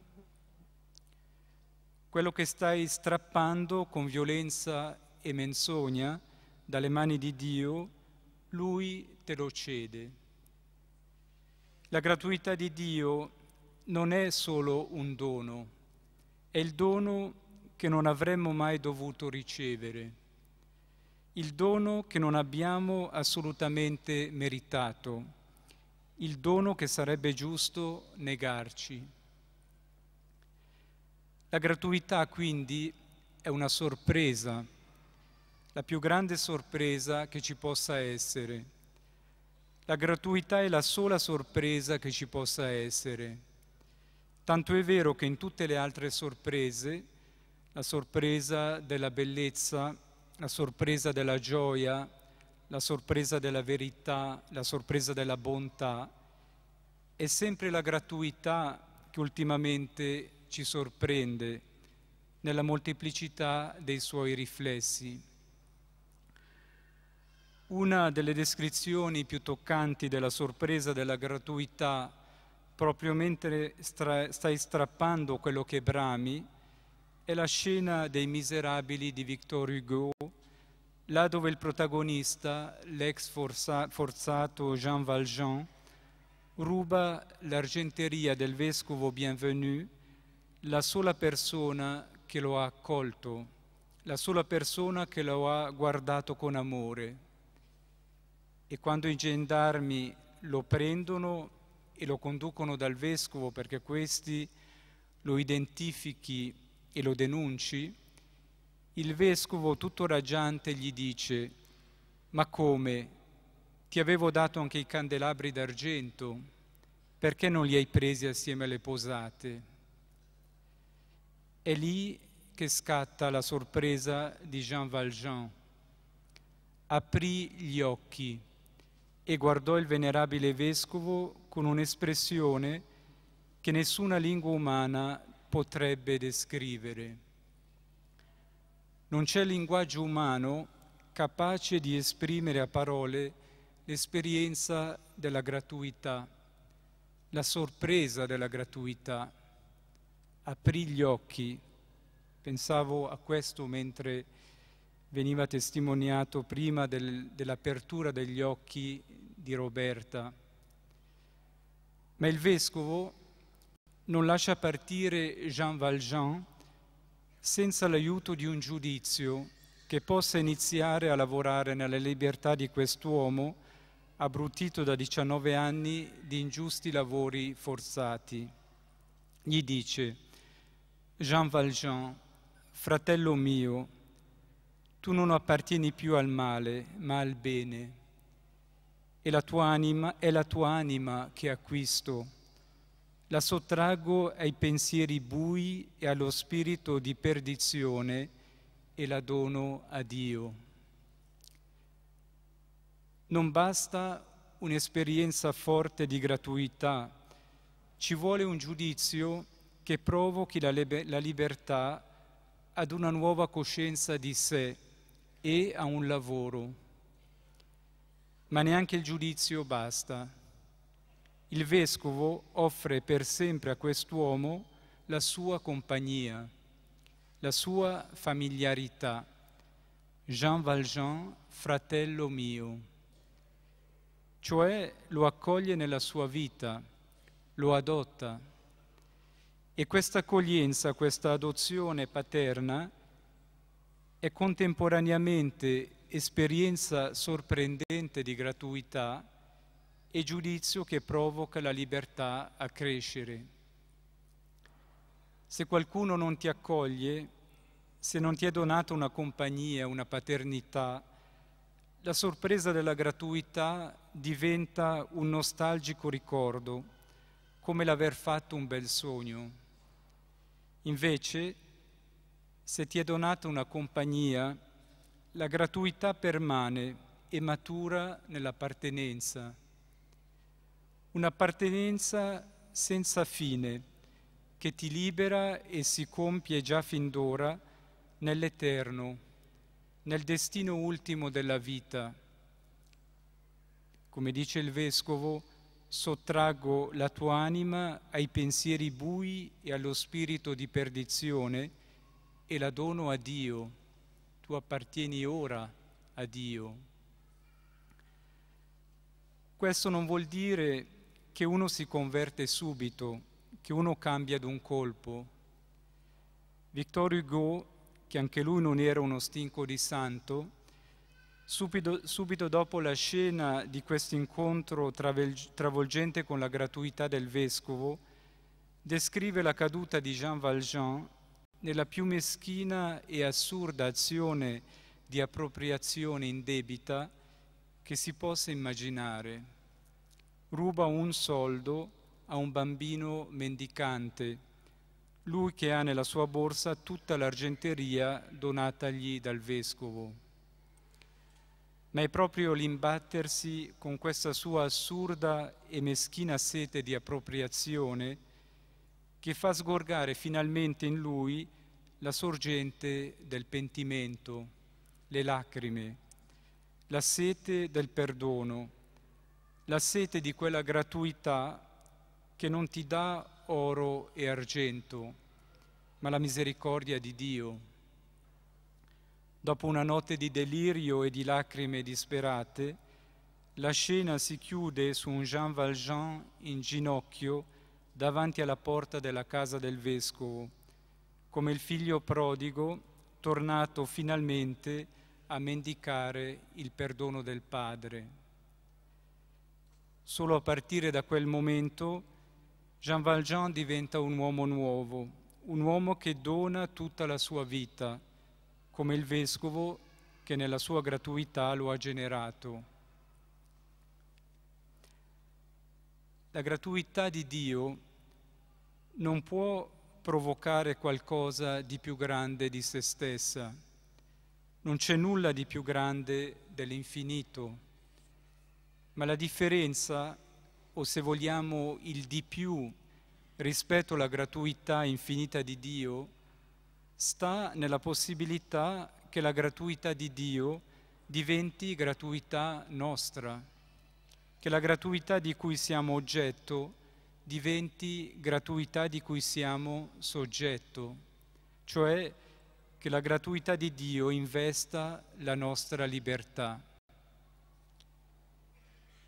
Speaker 4: Quello che stai strappando con violenza e menzogna dalle mani di Dio lui te lo cede. La gratuità di Dio non è solo un dono, è il dono che non avremmo mai dovuto ricevere, il dono che non abbiamo assolutamente meritato, il dono che sarebbe giusto negarci. La gratuità quindi è una sorpresa la più grande sorpresa che ci possa essere. La gratuità è la sola sorpresa che ci possa essere. Tanto è vero che in tutte le altre sorprese, la sorpresa della bellezza, la sorpresa della gioia, la sorpresa della verità, la sorpresa della bontà, è sempre la gratuità che ultimamente ci sorprende nella molteplicità dei suoi riflessi. Una delle descrizioni più toccanti della sorpresa della gratuità, proprio mentre stra stai strappando quello che brami, è la scena dei miserabili di Victor Hugo, là dove il protagonista, l'ex forza forzato Jean Valjean, ruba l'argenteria del vescovo Bienvenu, la sola persona che lo ha accolto, la sola persona che lo ha guardato con amore, e quando i gendarmi lo prendono e lo conducono dal vescovo perché questi lo identifichi e lo denunci, il vescovo tutto raggiante gli dice, ma come? Ti avevo dato anche i candelabri d'argento, perché non li hai presi assieme alle posate? È lì che scatta la sorpresa di Jean Valjean. Aprì gli occhi e guardò il venerabile vescovo con un'espressione che nessuna lingua umana potrebbe descrivere. Non c'è linguaggio umano capace di esprimere a parole l'esperienza della gratuità, la sorpresa della gratuità. Aprì gli occhi, pensavo a questo mentre veniva testimoniato prima del, dell'apertura degli occhi di Roberta, ma il vescovo non lascia partire Jean Valjean senza l'aiuto di un giudizio che possa iniziare a lavorare nella libertà di quest'uomo abbrutito da 19 anni di ingiusti lavori forzati. Gli dice, Jean Valjean, fratello mio, tu non appartieni più al male, ma al bene e la tua anima è la tua anima che acquisto. La sottraggo ai pensieri bui e allo spirito di perdizione e la dono a Dio. Non basta un'esperienza forte di gratuità, ci vuole un giudizio che provochi la, la, libertà ad una nuova coscienza di sé e a un lavoro ma neanche il giudizio basta. Il vescovo offre per sempre a quest'uomo la sua compagnia, la sua familiarità. Jean Valjean, fratello mio. Cioè lo accoglie nella sua vita, lo adotta. E questa accoglienza, questa adozione paterna è contemporaneamente esperienza sorprendente di gratuità e giudizio che provoca la libertà a crescere. Se qualcuno non ti accoglie, se non ti è donata una compagnia, una paternità, la sorpresa della gratuità diventa un nostalgico ricordo, come l'aver fatto un bel sogno. Invece, se ti è donata una compagnia, la gratuità permane e matura nell'appartenenza, un'appartenenza senza fine che ti libera e si compie già fin d'ora nell'eterno, nel destino ultimo della vita. Come dice il Vescovo, sottraggo la tua anima ai pensieri bui e allo spirito di perdizione e la dono a Dio tu appartieni ora a Dio. Questo non vuol dire che uno si converte subito, che uno cambia d'un colpo. Victor Hugo, che anche lui non era uno stinco di santo, subito, subito dopo la scena di questo incontro travolgente con la gratuità del vescovo, descrive la caduta di Jean Valjean nella più meschina e assurda azione di appropriazione indebita che si possa immaginare. Ruba un soldo a un bambino mendicante, lui che ha nella sua borsa tutta l'argenteria donatagli dal vescovo. Ma è proprio l'imbattersi con questa sua assurda e meschina sete di appropriazione che fa sgorgare finalmente in lui la sorgente del pentimento, le lacrime, la sete del perdono, la sete di quella gratuità che non ti dà oro e argento, ma la misericordia di Dio. Dopo una notte di delirio e di lacrime disperate, la scena si chiude su un Jean Valjean in ginocchio davanti alla porta della casa del vescovo, come il figlio prodigo tornato finalmente a mendicare il perdono del padre. Solo a partire da quel momento Jean Valjean diventa un uomo nuovo, un uomo che dona tutta la sua vita, come il vescovo che nella sua gratuità lo ha generato. La gratuità di Dio non può provocare qualcosa di più grande di se stessa. Non c'è nulla di più grande dell'infinito, ma la differenza, o se vogliamo il di più rispetto alla gratuità infinita di Dio, sta nella possibilità che la gratuità di Dio diventi gratuità nostra, che la gratuità di cui siamo oggetto diventi gratuità di cui siamo soggetto, cioè che la gratuità di Dio investa la nostra libertà.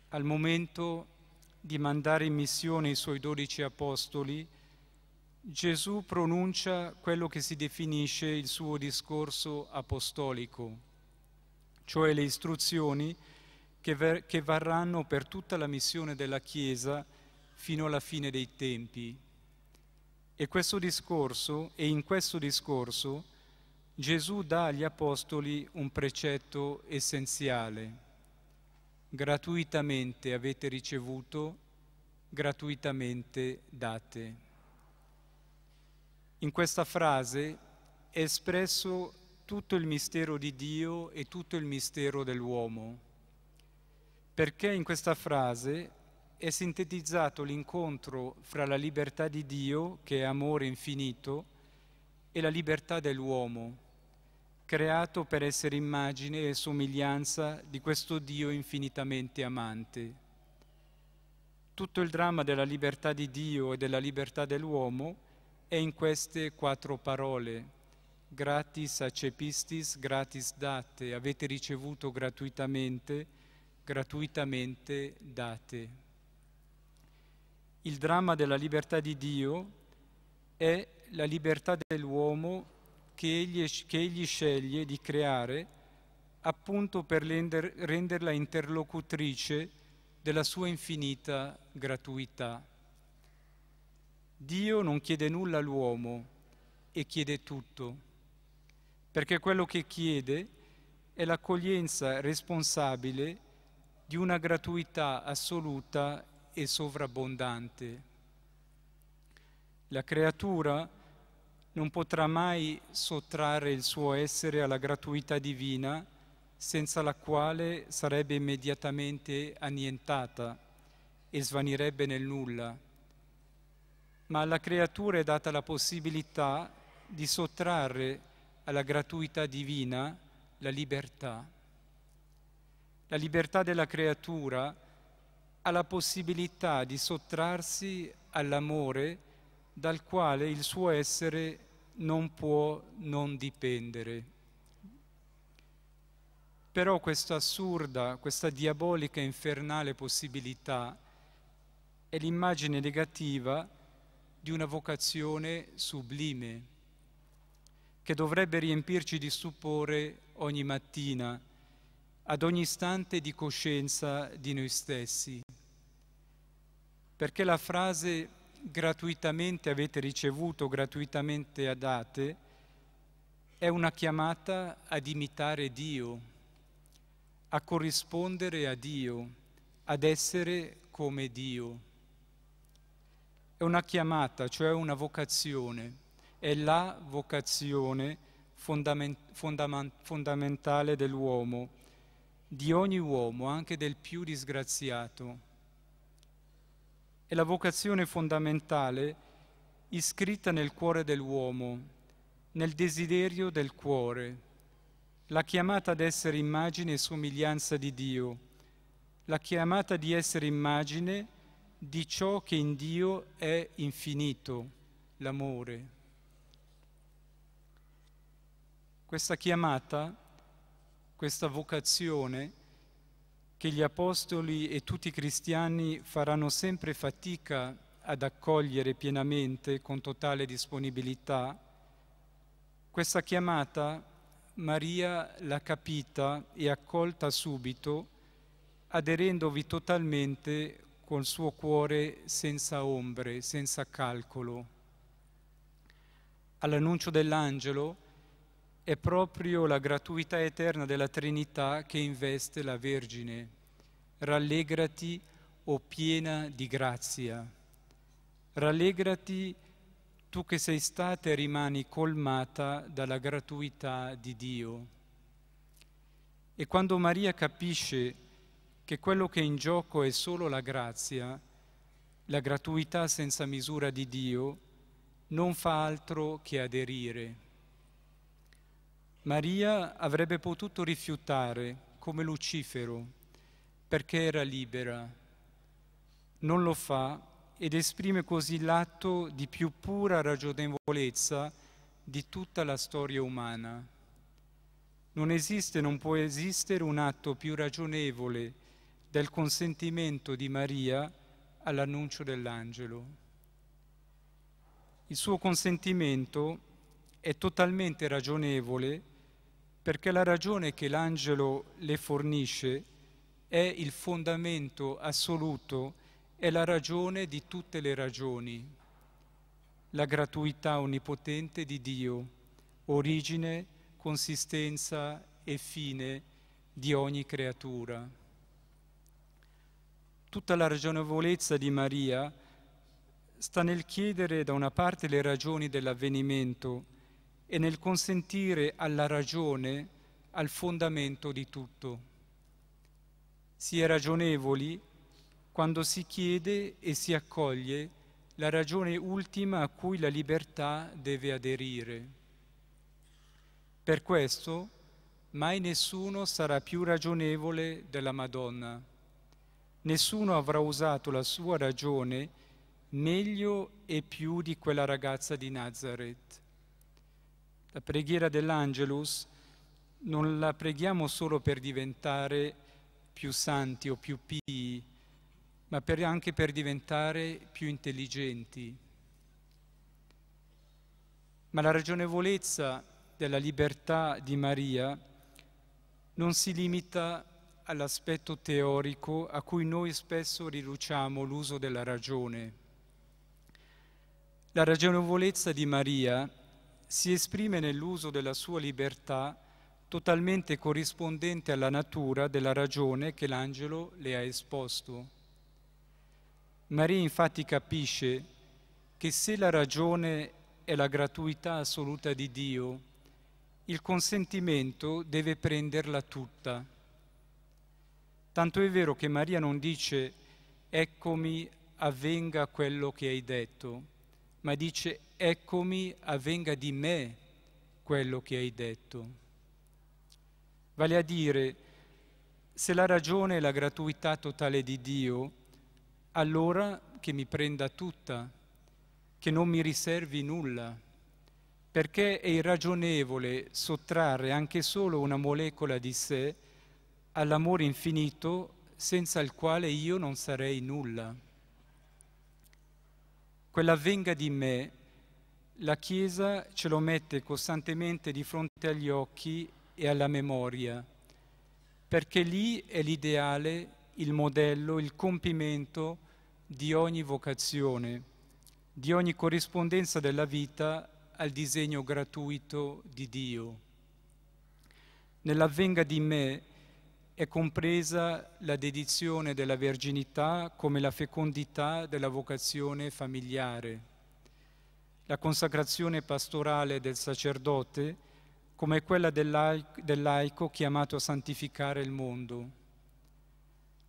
Speaker 4: Al momento di mandare in missione i suoi dodici apostoli, Gesù pronuncia quello che si definisce il suo discorso apostolico, cioè le istruzioni che, che varranno per tutta la missione della Chiesa, fino alla fine dei tempi. E questo discorso, e in questo discorso, Gesù dà agli Apostoli un precetto essenziale. Gratuitamente avete ricevuto, gratuitamente date. In questa frase è espresso tutto il mistero di Dio e tutto il mistero dell'uomo, perché in questa frase è sintetizzato l'incontro fra la libertà di Dio, che è amore infinito, e la libertà dell'uomo, creato per essere immagine e somiglianza di questo Dio infinitamente amante. Tutto il dramma della libertà di Dio e della libertà dell'uomo è in queste quattro parole. Gratis accepistis, gratis date, avete ricevuto gratuitamente, gratuitamente date il dramma della libertà di Dio è la libertà dell'uomo che egli, che egli sceglie di creare appunto per render, renderla interlocutrice della sua infinita gratuità. Dio non chiede nulla all'uomo e chiede tutto, perché quello che chiede è l'accoglienza responsabile di una gratuità assoluta e sovrabbondante. La creatura non potrà mai sottrarre il suo essere alla gratuità divina senza la quale sarebbe immediatamente annientata e svanirebbe nel nulla. Ma alla creatura è data la possibilità di sottrarre alla gratuità divina la libertà. La libertà della creatura ha la possibilità di sottrarsi all'amore dal quale il suo essere non può non dipendere. Però questa assurda, questa diabolica infernale possibilità è l'immagine negativa di una vocazione sublime che dovrebbe riempirci di stupore ogni mattina ad ogni istante di coscienza di noi stessi. Perché la frase gratuitamente avete ricevuto, gratuitamente adate, è una chiamata ad imitare Dio, a corrispondere a Dio, ad essere come Dio. È una chiamata, cioè una vocazione, è la vocazione fondament- fondament- fondamentale dell'uomo di ogni uomo, anche del più disgraziato. È la vocazione fondamentale iscritta nel cuore dell'uomo, nel desiderio del cuore, la chiamata ad essere immagine e somiglianza di Dio, la chiamata di essere immagine di ciò che in Dio è infinito, l'amore. Questa chiamata questa vocazione che gli apostoli e tutti i cristiani faranno sempre fatica ad accogliere pienamente con totale disponibilità, questa chiamata Maria l'ha capita e accolta subito, aderendovi totalmente col suo cuore senza ombre, senza calcolo. All'annuncio dell'angelo, è proprio la gratuità eterna della Trinità che investe la Vergine. Rallegrati, o piena di grazia. Rallegrati, tu che sei stata e rimani colmata dalla gratuità di Dio. E quando Maria capisce che quello che è in gioco è solo la grazia, la gratuità senza misura di Dio, non fa altro che aderire. Maria avrebbe potuto rifiutare come Lucifero perché era libera. Non lo fa ed esprime così l'atto di più pura ragionevolezza di tutta la storia umana. Non esiste, non può esistere un atto più ragionevole del consentimento di Maria all'annuncio dell'angelo. Il suo consentimento è totalmente ragionevole perché la ragione che l'angelo le fornisce è il fondamento assoluto, è la ragione di tutte le ragioni, la gratuità onnipotente di Dio, origine, consistenza e fine di ogni creatura. Tutta la ragionevolezza di Maria sta nel chiedere da una parte le ragioni dell'avvenimento, e nel consentire alla ragione al fondamento di tutto. Si è ragionevoli quando si chiede e si accoglie la ragione ultima a cui la libertà deve aderire. Per questo mai nessuno sarà più ragionevole della Madonna. Nessuno avrà usato la sua ragione meglio e più di quella ragazza di Nazareth. La preghiera dell'Angelus non la preghiamo solo per diventare più santi o più pii, ma per anche per diventare più intelligenti. Ma la ragionevolezza della libertà di Maria non si limita all'aspetto teorico a cui noi spesso riduciamo l'uso della ragione. La ragionevolezza di Maria è si esprime nell'uso della sua libertà totalmente corrispondente alla natura della ragione che l'angelo le ha esposto. Maria infatti capisce che se la ragione è la gratuità assoluta di Dio, il consentimento deve prenderla tutta. Tanto è vero che Maria non dice eccomi avvenga quello che hai detto, ma dice eccomi, avvenga di me quello che hai detto. Vale a dire, se la ragione è la gratuità totale di Dio, allora che mi prenda tutta, che non mi riservi nulla, perché è irragionevole sottrarre anche solo una molecola di sé all'amore infinito senza il quale io non sarei nulla quell'avvenga di me, la Chiesa ce lo mette costantemente di fronte agli occhi e alla memoria, perché lì è l'ideale, il modello, il compimento di ogni vocazione, di ogni corrispondenza della vita al disegno gratuito di Dio. Nell'avvenga di me è compresa la dedizione della verginità come la fecondità della vocazione familiare, la consacrazione pastorale del sacerdote come quella del laico, del laico chiamato a santificare il mondo.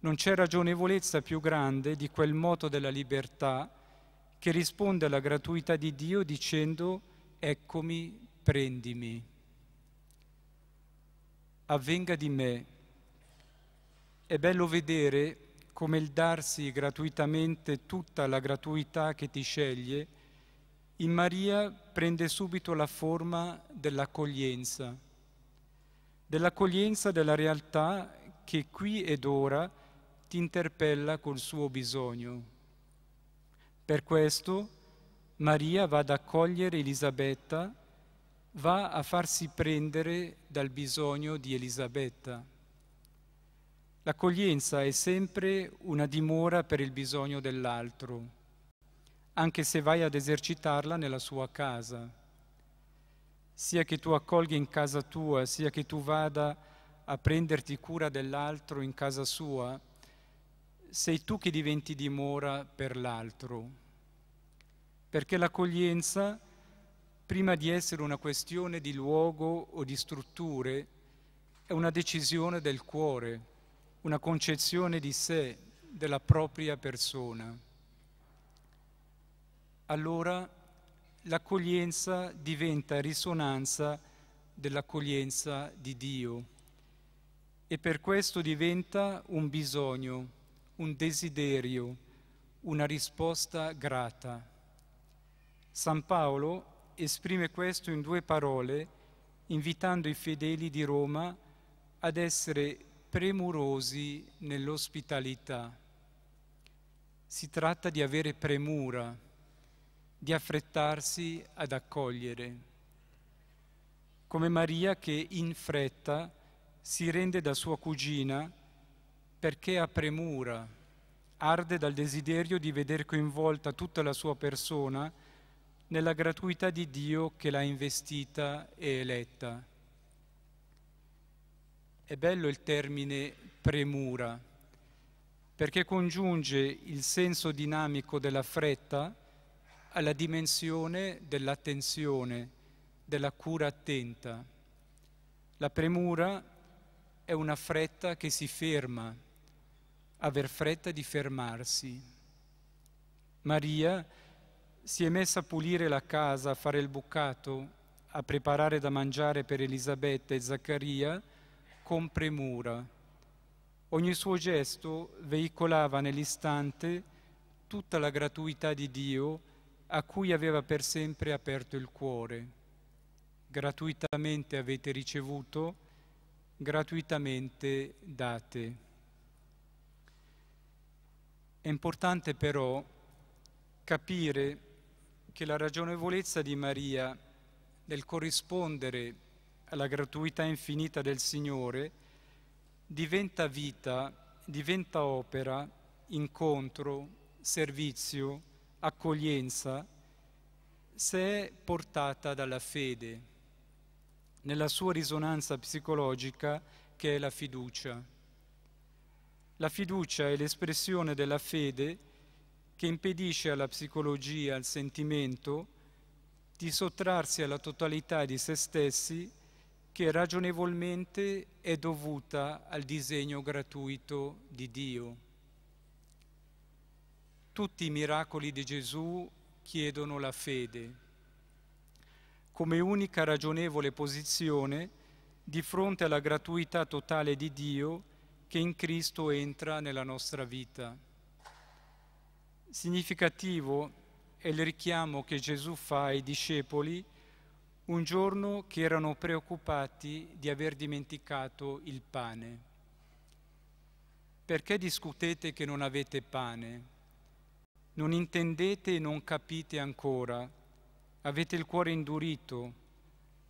Speaker 4: Non c'è ragionevolezza più grande di quel moto della libertà che risponde alla gratuità di Dio dicendo eccomi, prendimi. Avvenga di me è bello vedere come il darsi gratuitamente tutta la gratuità che ti sceglie, in Maria prende subito la forma dell'accoglienza, dell'accoglienza della realtà che qui ed ora ti interpella col suo bisogno. Per questo Maria va ad accogliere Elisabetta, va a farsi prendere dal bisogno di Elisabetta. L'accoglienza è sempre una dimora per il bisogno dell'altro, anche se vai ad esercitarla nella sua casa. Sia che tu accolga in casa tua, sia che tu vada a prenderti cura dell'altro in casa sua, sei tu che diventi dimora per l'altro. Perché l'accoglienza, prima di essere una questione di luogo o di strutture, è una decisione del cuore una concezione di sé, della propria persona. Allora l'accoglienza diventa risonanza dell'accoglienza di Dio e per questo diventa un bisogno, un desiderio, una risposta grata. San Paolo esprime questo in due parole, invitando i fedeli di Roma ad essere premurosi nell'ospitalità. Si tratta di avere premura, di affrettarsi ad accogliere, come Maria che in fretta si rende da sua cugina perché ha premura, arde dal desiderio di veder coinvolta tutta la sua persona nella gratuità di Dio che l'ha investita e eletta. È bello il termine premura, perché congiunge il senso dinamico della fretta alla dimensione dell'attenzione, della cura attenta. La premura è una fretta che si ferma, aver fretta di fermarsi. Maria si è messa a pulire la casa, a fare il bucato, a preparare da mangiare per Elisabetta e Zaccaria, con premura. Ogni suo gesto veicolava nell'istante tutta la gratuità di Dio a cui aveva per sempre aperto il cuore. Gratuitamente avete ricevuto, gratuitamente date. È importante però capire che la ragionevolezza di Maria nel corrispondere la gratuità infinita del Signore, diventa vita, diventa opera, incontro, servizio, accoglienza, se è portata dalla fede, nella sua risonanza psicologica che è la fiducia. La fiducia è l'espressione della fede che impedisce alla psicologia, al sentimento, di sottrarsi alla totalità di se stessi che ragionevolmente è dovuta al disegno gratuito di Dio. Tutti i miracoli di Gesù chiedono la fede come unica ragionevole posizione di fronte alla gratuità totale di Dio che in Cristo entra nella nostra vita. Significativo è il richiamo che Gesù fa ai discepoli un giorno che erano preoccupati di aver dimenticato il pane. Perché discutete che non avete pane? Non intendete e non capite ancora. Avete il cuore indurito.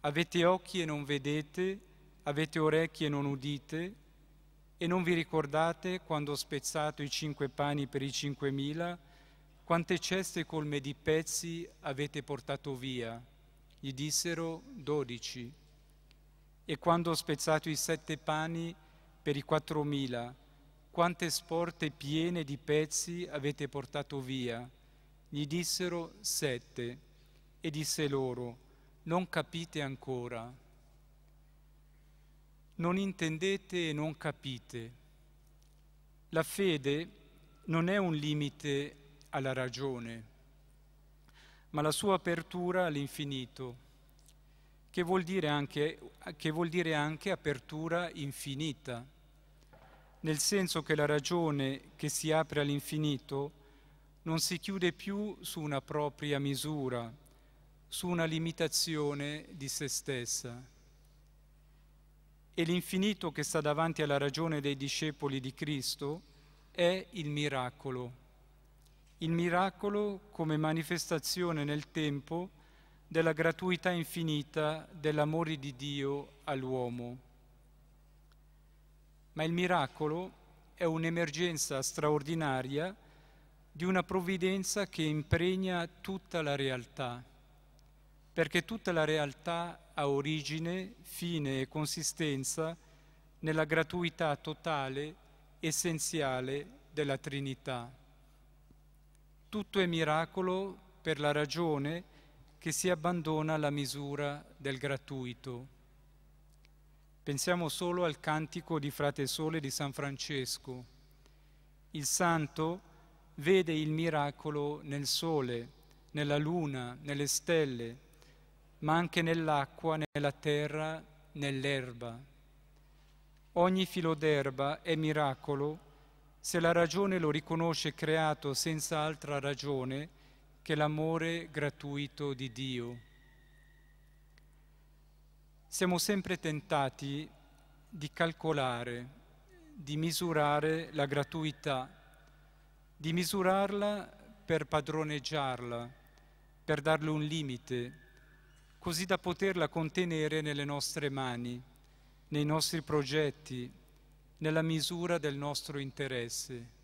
Speaker 4: Avete occhi e non vedete. Avete orecchie e non udite. E non vi ricordate quando ho spezzato i cinque pani per i cinquemila? Quante ceste colme di pezzi avete portato via? gli dissero dodici. E quando ho spezzato i sette pani per i quattromila, quante sporte piene di pezzi avete portato via? Gli dissero sette. E disse loro, non capite ancora. Non intendete e non capite. La fede non è un limite alla ragione ma la sua apertura all'infinito, che, vuol dire anche, che vuol dire anche apertura infinita, nel senso che la ragione che si apre all'infinito non si chiude più su una propria misura, su una limitazione di se stessa. E l'infinito che sta davanti alla ragione dei discepoli di Cristo è il miracolo il miracolo come manifestazione nel tempo della gratuità infinita dell'amore di Dio all'uomo. Ma il miracolo è un'emergenza straordinaria di una provvidenza che impregna tutta la realtà, perché tutta la realtà ha origine, fine e consistenza nella gratuità totale, essenziale della Trinità. Tutto è miracolo per la ragione che si abbandona alla misura del gratuito. Pensiamo solo al cantico di Frate Sole di San Francesco. Il santo vede il miracolo nel sole, nella luna, nelle stelle, ma anche nell'acqua, nella terra, nell'erba. Ogni filo d'erba è miracolo se la ragione lo riconosce creato senza altra ragione che l'amore gratuito di Dio. Siamo sempre tentati di calcolare, di misurare la gratuità, di misurarla per padroneggiarla, per darle un limite, così da poterla contenere nelle nostre mani, nei nostri progetti, nella misura del nostro interesse.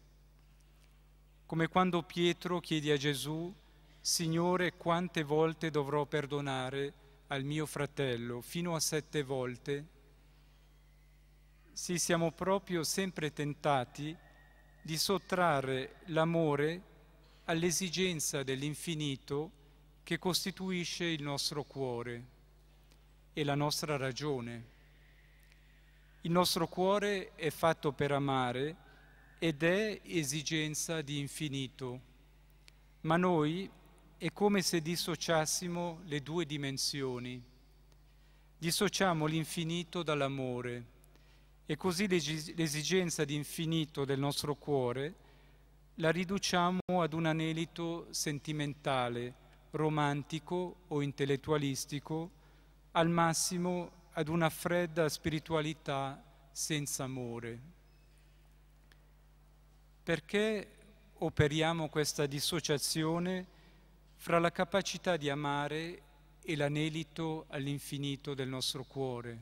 Speaker 4: Come quando Pietro chiede a Gesù, Signore, quante volte dovrò perdonare al mio fratello? Fino a sette volte? Sì, siamo proprio sempre tentati di sottrarre l'amore all'esigenza dell'infinito che costituisce il nostro cuore e la nostra ragione. Il nostro cuore è fatto per amare ed è esigenza di infinito, ma noi è come se dissociassimo le due dimensioni. Dissociamo l'infinito dall'amore e così l'esigenza di infinito del nostro cuore la riduciamo ad un anelito sentimentale, romantico o intellettualistico, al massimo ad una fredda spiritualità senza amore. Perché operiamo questa dissociazione fra la capacità di amare e l'anelito all'infinito del nostro cuore?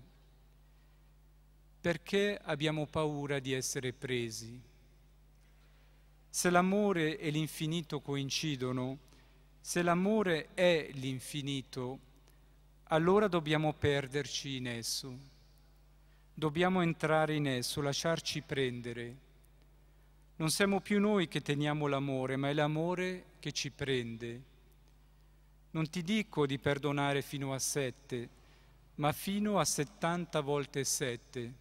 Speaker 4: Perché abbiamo paura di essere presi? Se l'amore e l'infinito coincidono, se l'amore è l'infinito, allora dobbiamo perderci in esso, dobbiamo entrare in esso, lasciarci prendere. Non siamo più noi che teniamo l'amore, ma è l'amore che ci prende. Non ti dico di perdonare fino a sette, ma fino a settanta volte sette.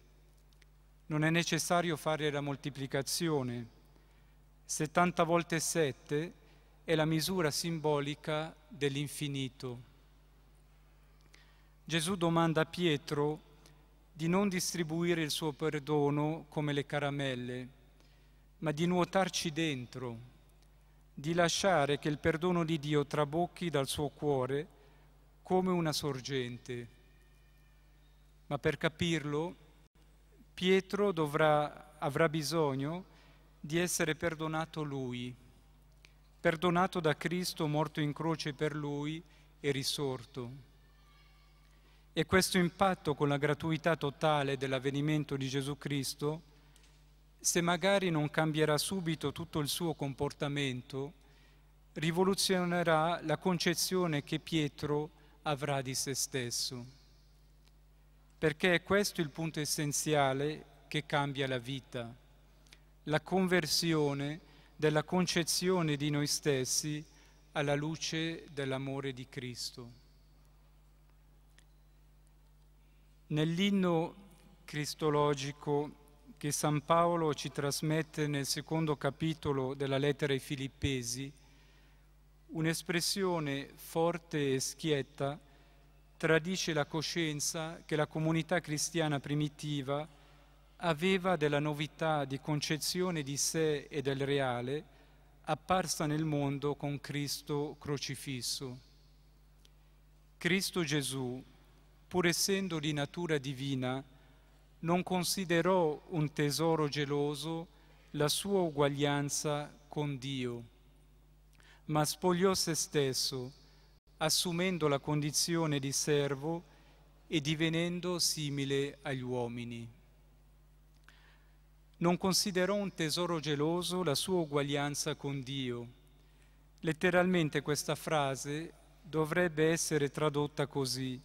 Speaker 4: Non è necessario fare la moltiplicazione. Settanta volte sette è la misura simbolica dell'infinito. Gesù domanda a Pietro di non distribuire il suo perdono come le caramelle, ma di nuotarci dentro, di lasciare che il perdono di Dio trabocchi dal suo cuore come una sorgente. Ma per capirlo, Pietro dovrà, avrà bisogno di essere perdonato lui, perdonato da Cristo morto in croce per lui e risorto. E questo impatto con la gratuità totale dell'avvenimento di Gesù Cristo, se magari non cambierà subito tutto il suo comportamento, rivoluzionerà la concezione che Pietro avrà di se stesso. Perché è questo il punto essenziale che cambia la vita, la conversione della concezione di noi stessi alla luce dell'amore di Cristo. Nell'inno cristologico che San Paolo ci trasmette nel secondo capitolo della lettera ai Filippesi, un'espressione forte e schietta tradisce la coscienza che la comunità cristiana primitiva aveva della novità di concezione di sé e del reale apparsa nel mondo con Cristo crocifisso. Cristo Gesù, pur essendo di natura divina, non considerò un tesoro geloso la sua uguaglianza con Dio, ma spogliò se stesso, assumendo la condizione di servo e divenendo simile agli uomini. Non considerò un tesoro geloso la sua uguaglianza con Dio. Letteralmente questa frase dovrebbe essere tradotta così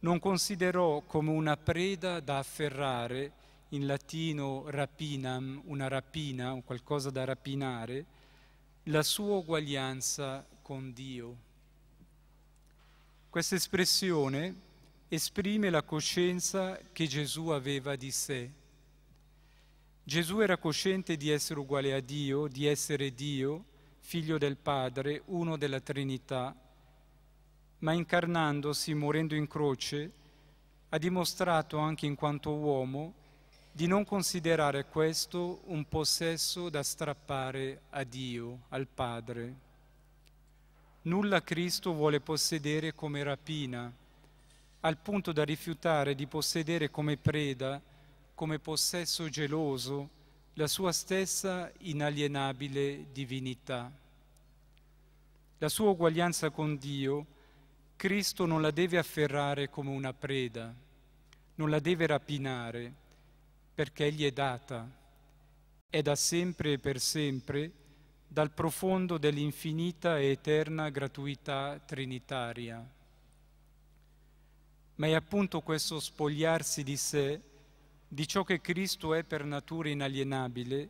Speaker 4: non considerò come una preda da afferrare, in latino rapinam, una rapina, un qualcosa da rapinare, la sua uguaglianza con Dio. Questa espressione esprime la coscienza che Gesù aveva di sé. Gesù era cosciente di essere uguale a Dio, di essere Dio, figlio del Padre, uno della Trinità, ma incarnandosi, morendo in croce, ha dimostrato anche in quanto uomo di non considerare questo un possesso da strappare a Dio, al Padre. Nulla Cristo vuole possedere come rapina, al punto da rifiutare di possedere come preda, come possesso geloso, la sua stessa inalienabile divinità. La sua uguaglianza con Dio Cristo non la deve afferrare come una preda, non la deve rapinare, perché gli è data, è da sempre e per sempre, dal profondo dell'infinita e eterna gratuità trinitaria. Ma è appunto questo spogliarsi di sé, di ciò che Cristo è per natura inalienabile,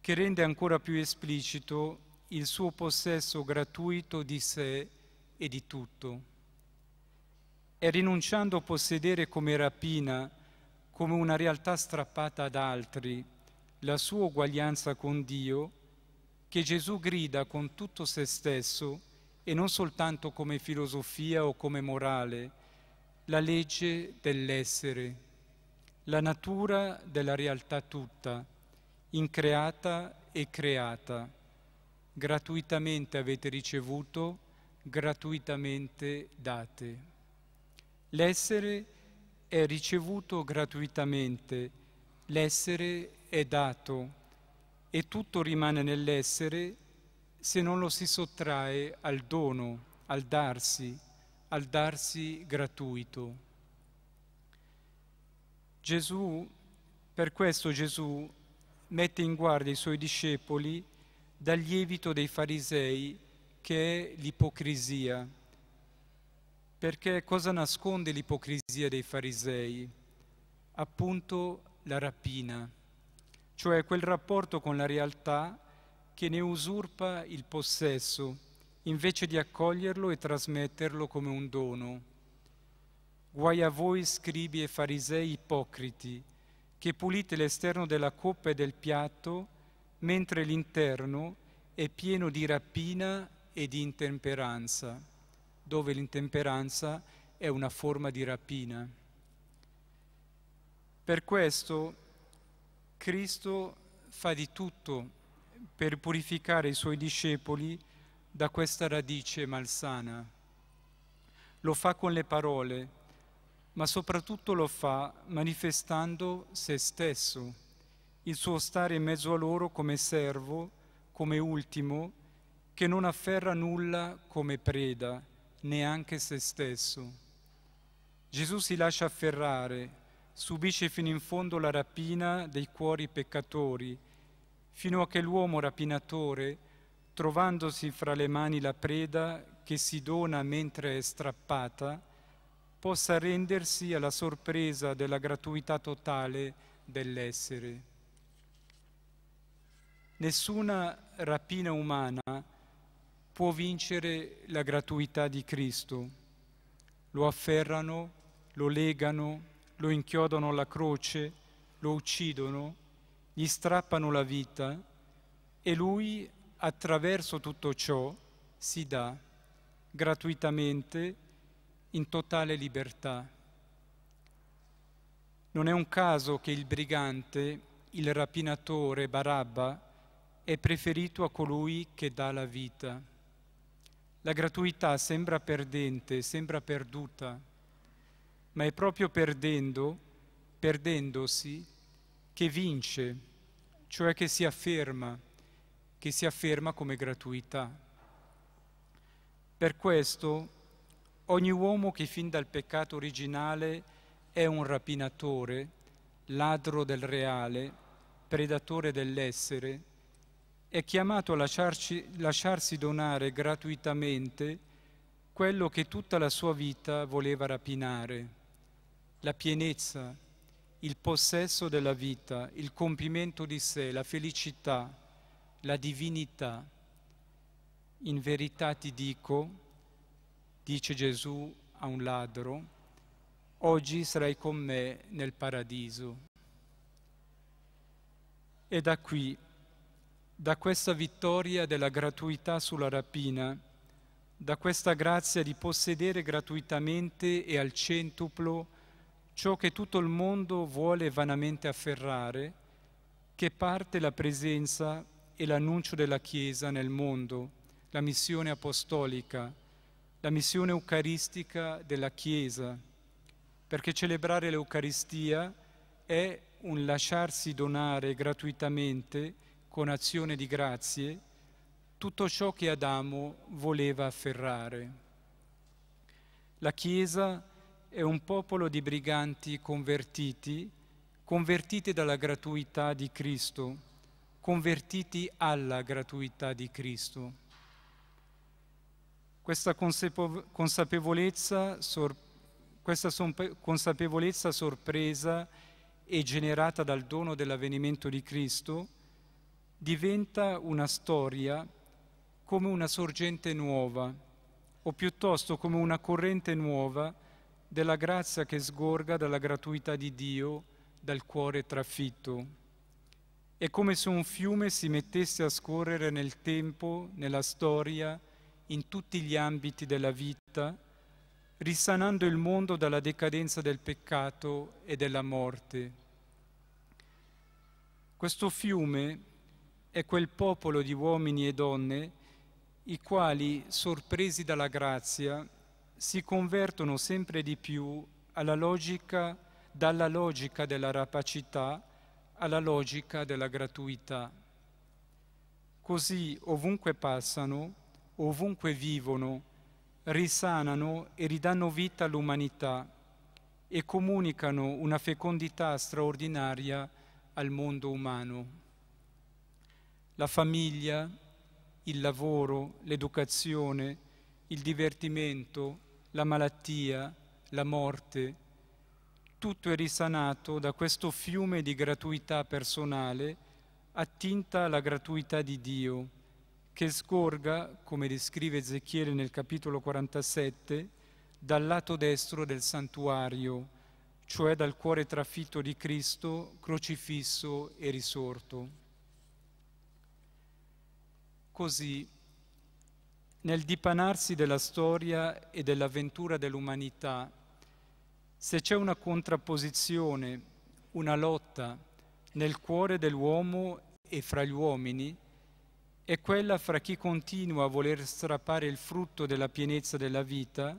Speaker 4: che rende ancora più esplicito il suo possesso gratuito di sé e di tutto. È rinunciando a possedere come rapina, come una realtà strappata ad altri, la sua uguaglianza con Dio, che Gesù grida con tutto se stesso e non soltanto come filosofia o come morale, la legge dell'essere, la natura della realtà tutta, increata e creata. Gratuitamente avete ricevuto gratuitamente date. L'essere è ricevuto gratuitamente, l'essere è dato e tutto rimane nell'essere se non lo si sottrae al dono, al darsi, al darsi gratuito. Gesù, per questo Gesù mette in guardia i suoi discepoli dal lievito dei farisei che è l'ipocrisia. Perché cosa nasconde l'ipocrisia dei farisei? Appunto la rapina, cioè quel rapporto con la realtà che ne usurpa il possesso, invece di accoglierlo e trasmetterlo come un dono. Guai a voi, scribi e farisei ipocriti, che pulite l'esterno della coppa e del piatto, mentre l'interno è pieno di rapina e di intemperanza, dove l'intemperanza è una forma di rapina. Per questo Cristo fa di tutto per purificare i suoi discepoli da questa radice malsana. Lo fa con le parole, ma soprattutto lo fa manifestando se stesso, il suo stare in mezzo a loro come servo, come ultimo, che non afferra nulla come preda, neanche se stesso. Gesù si lascia afferrare, subisce fino in fondo la rapina dei cuori peccatori, fino a che l'uomo rapinatore, trovandosi fra le mani la preda che si dona mentre è strappata, possa rendersi alla sorpresa della gratuità totale dell'essere. Nessuna rapina umana può vincere la gratuità di Cristo. Lo afferrano, lo legano, lo inchiodano alla croce, lo uccidono, gli strappano la vita e lui, attraverso tutto ciò, si dà gratuitamente in totale libertà. Non è un caso che il brigante, il rapinatore Barabba, è preferito a colui che dà la vita. La gratuità sembra perdente, sembra perduta, ma è proprio perdendo, perdendosi, che vince, cioè che si afferma, che si afferma come gratuità. Per questo ogni uomo che fin dal peccato originale è un rapinatore, ladro del reale, predatore dell'essere, è chiamato a lasciarci, lasciarsi donare gratuitamente quello che tutta la sua vita voleva rapinare, la pienezza, il possesso della vita, il compimento di sé, la felicità, la divinità. In verità ti dico, dice Gesù a un ladro, oggi sarai con me nel paradiso. E da qui da questa vittoria della gratuità sulla rapina, da questa grazia di possedere gratuitamente e al centuplo ciò che tutto il mondo vuole vanamente afferrare, che parte la presenza e l'annuncio della Chiesa nel mondo, la missione apostolica, la missione eucaristica della Chiesa, perché celebrare l'Eucaristia è un lasciarsi donare gratuitamente con azione di grazie tutto ciò che Adamo voleva afferrare. La Chiesa è un popolo di briganti convertiti, convertiti dalla gratuità di Cristo, convertiti alla gratuità di Cristo. Questa consapevolezza, sor, questa consapevolezza sorpresa e generata dal dono dell'avvenimento di Cristo diventa una storia come una sorgente nuova, o piuttosto come una corrente nuova della grazia che sgorga dalla gratuità di Dio dal cuore trafitto. È come se un fiume si mettesse a scorrere nel tempo, nella storia, in tutti gli ambiti della vita, risanando il mondo dalla decadenza del peccato e della morte. Questo fiume è quel popolo di uomini e donne i quali, sorpresi dalla grazia, si convertono sempre di più alla logica, dalla logica della rapacità alla logica della gratuità. Così ovunque passano, ovunque vivono, risanano e ridanno vita all'umanità e comunicano una fecondità straordinaria al mondo umano la famiglia, il lavoro, l'educazione, il divertimento, la malattia, la morte. Tutto è risanato da questo fiume di gratuità personale attinta alla gratuità di Dio, che scorga, come descrive Ezechiele nel capitolo 47, dal lato destro del santuario, cioè dal cuore trafitto di Cristo crocifisso e risorto. Così, nel dipanarsi della storia e dell'avventura dell'umanità, se c'è una contrapposizione, una lotta nel cuore dell'uomo e fra gli uomini, è quella fra chi continua a voler strappare il frutto della pienezza della vita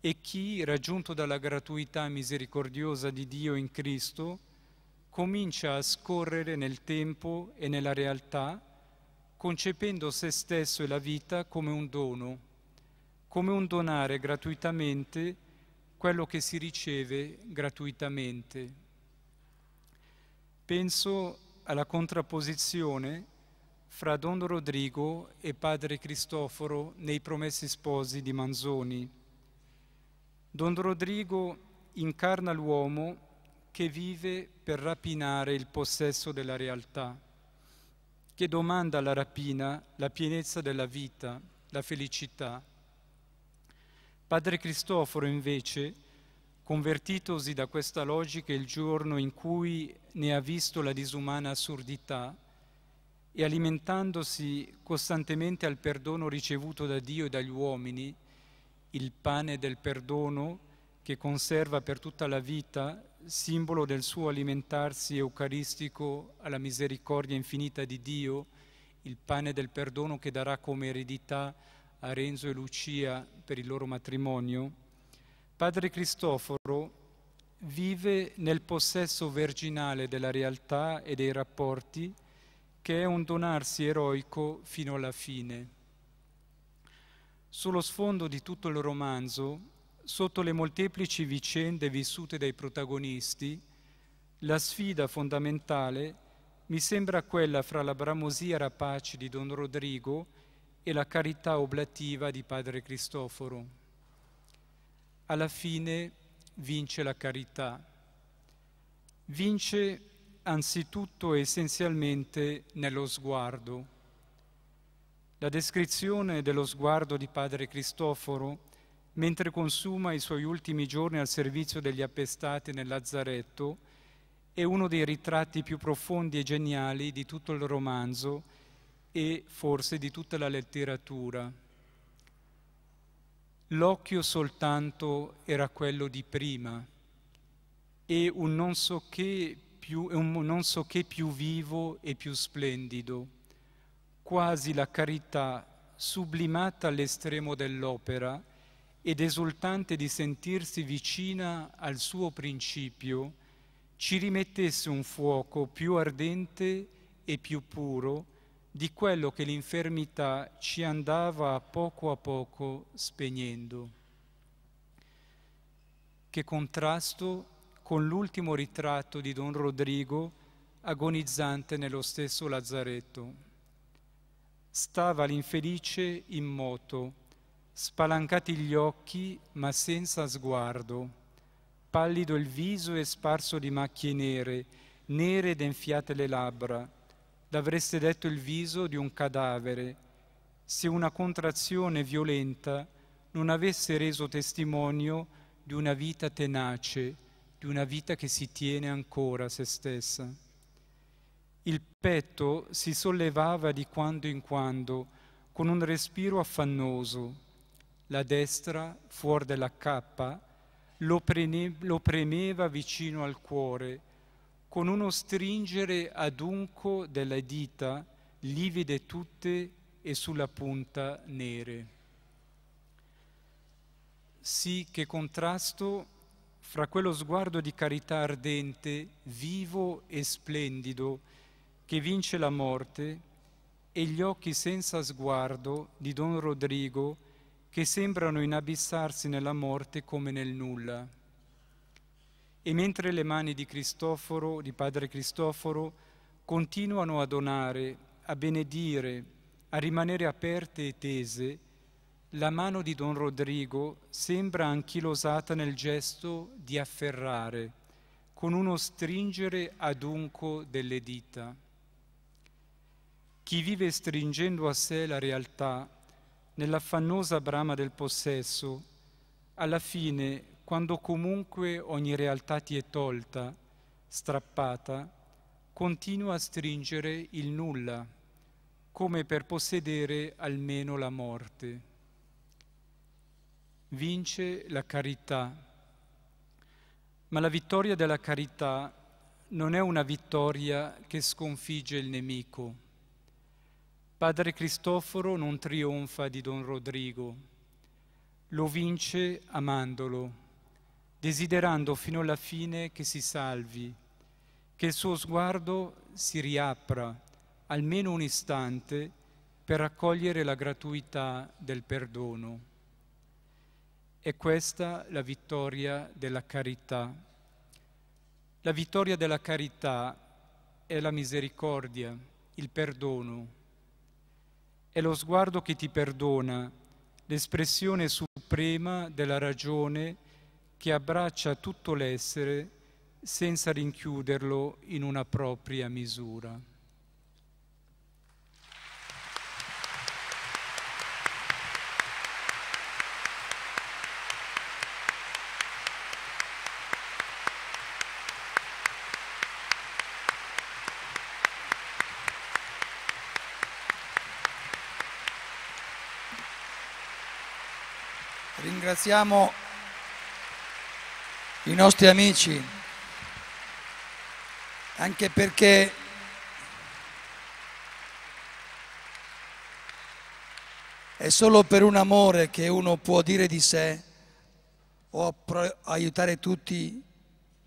Speaker 4: e chi, raggiunto dalla gratuità misericordiosa di Dio in Cristo, comincia a scorrere nel tempo e nella realtà concependo se stesso e la vita come un dono, come un donare gratuitamente quello che si riceve gratuitamente. Penso alla contrapposizione fra Don Rodrigo e Padre Cristoforo nei Promessi Sposi di Manzoni. Don Rodrigo incarna l'uomo che vive per rapinare il possesso della realtà che domanda alla rapina la pienezza della vita, la felicità. Padre Cristoforo invece, convertitosi da questa logica il giorno in cui ne ha visto la disumana assurdità e alimentandosi costantemente al perdono ricevuto da Dio e dagli uomini, il pane del perdono che conserva per tutta la vita simbolo del suo alimentarsi eucaristico alla misericordia infinita di Dio, il pane del perdono che darà come eredità a Renzo e Lucia per il loro matrimonio, Padre Cristoforo vive nel possesso verginale della realtà e dei rapporti che è un donarsi eroico fino alla fine. Sullo sfondo di tutto il romanzo sotto le molteplici vicende vissute dai protagonisti, la sfida fondamentale mi sembra quella fra la bramosia rapace di Don Rodrigo e la carità oblativa di Padre Cristoforo. Alla fine vince la carità. Vince anzitutto e essenzialmente nello sguardo. La descrizione dello sguardo di Padre Cristoforo mentre consuma i suoi ultimi giorni al servizio degli appestati nel Lazzaretto, è uno dei ritratti più profondi e geniali di tutto il romanzo e forse di tutta la letteratura. L'occhio soltanto era quello di prima e un non so che più, un non so che più vivo e più splendido, quasi la carità sublimata all'estremo dell'opera, ed esultante di sentirsi vicina al suo principio, ci rimettesse un fuoco più ardente e più puro di quello che l'infermità ci andava poco a poco spegnendo. Che contrasto con l'ultimo ritratto di Don Rodrigo agonizzante nello stesso lazzaretto. Stava l'infelice in moto, spalancati gli occhi ma senza sguardo, pallido il viso e sparso di macchie nere, nere ed enfiate le labbra. L'avreste detto il viso di un cadavere, se una contrazione violenta non avesse reso testimonio di una vita tenace, di una vita che si tiene ancora a se stessa. Il petto si sollevava di quando in quando con un respiro affannoso, la destra, fuori della cappa, lo, lo premeva vicino al cuore, con uno stringere adunco delle dita, livide tutte e sulla punta nere. Sì che contrasto fra quello sguardo di carità ardente, vivo e splendido, che vince la morte, e gli occhi senza sguardo di Don Rodrigo, che sembrano inabissarsi nella morte come nel nulla. E mentre le mani di Cristoforo, di Padre Cristoforo, continuano a donare, a benedire, a rimanere aperte e tese, la mano di Don Rodrigo sembra anchilosata nel gesto di afferrare, con uno stringere adunco delle dita. Chi vive stringendo a sé la realtà nell'affannosa brama del possesso, alla fine, quando comunque ogni realtà ti è tolta, strappata, continua a stringere il nulla, come per possedere almeno la morte. Vince la carità, ma la vittoria della carità non è una vittoria che sconfigge il nemico Padre Cristoforo non trionfa di Don Rodrigo, lo vince amandolo, desiderando fino alla fine che si salvi, che il suo sguardo si riapra almeno un istante per accogliere la gratuità del perdono. È questa la vittoria della carità. La vittoria della carità è la misericordia, il perdono, è lo sguardo che ti perdona, l'espressione suprema della ragione che abbraccia tutto l'essere senza rinchiuderlo in una propria misura.
Speaker 2: Ringraziamo i nostri amici, anche perché è solo per un amore che uno può dire di sé o aiutare tutti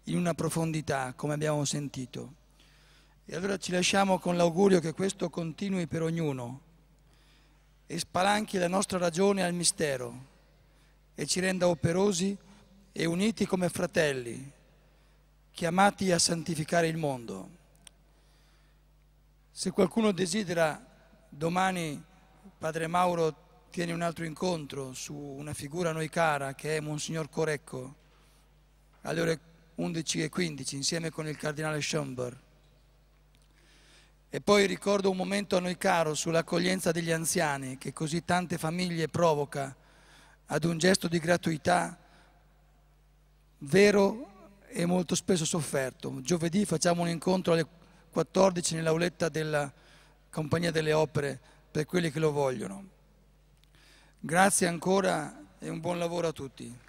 Speaker 2: in una profondità, come abbiamo sentito. E allora ci lasciamo con l'augurio che questo continui per ognuno e spalanchi la nostra ragione al mistero e ci renda operosi e uniti come fratelli, chiamati a santificare il mondo. Se qualcuno desidera domani, Padre Mauro tiene un altro incontro su una figura a noi cara che è Monsignor Corecco alle ore 11.15 insieme con il Cardinale Schomburg. E poi ricordo un momento a noi caro sull'accoglienza degli anziani che così tante famiglie provoca ad un gesto di gratuità vero e molto spesso sofferto. Giovedì facciamo un incontro alle 14 nell'auletta della Compagnia delle Opere per quelli che lo vogliono. Grazie ancora e un buon lavoro a tutti.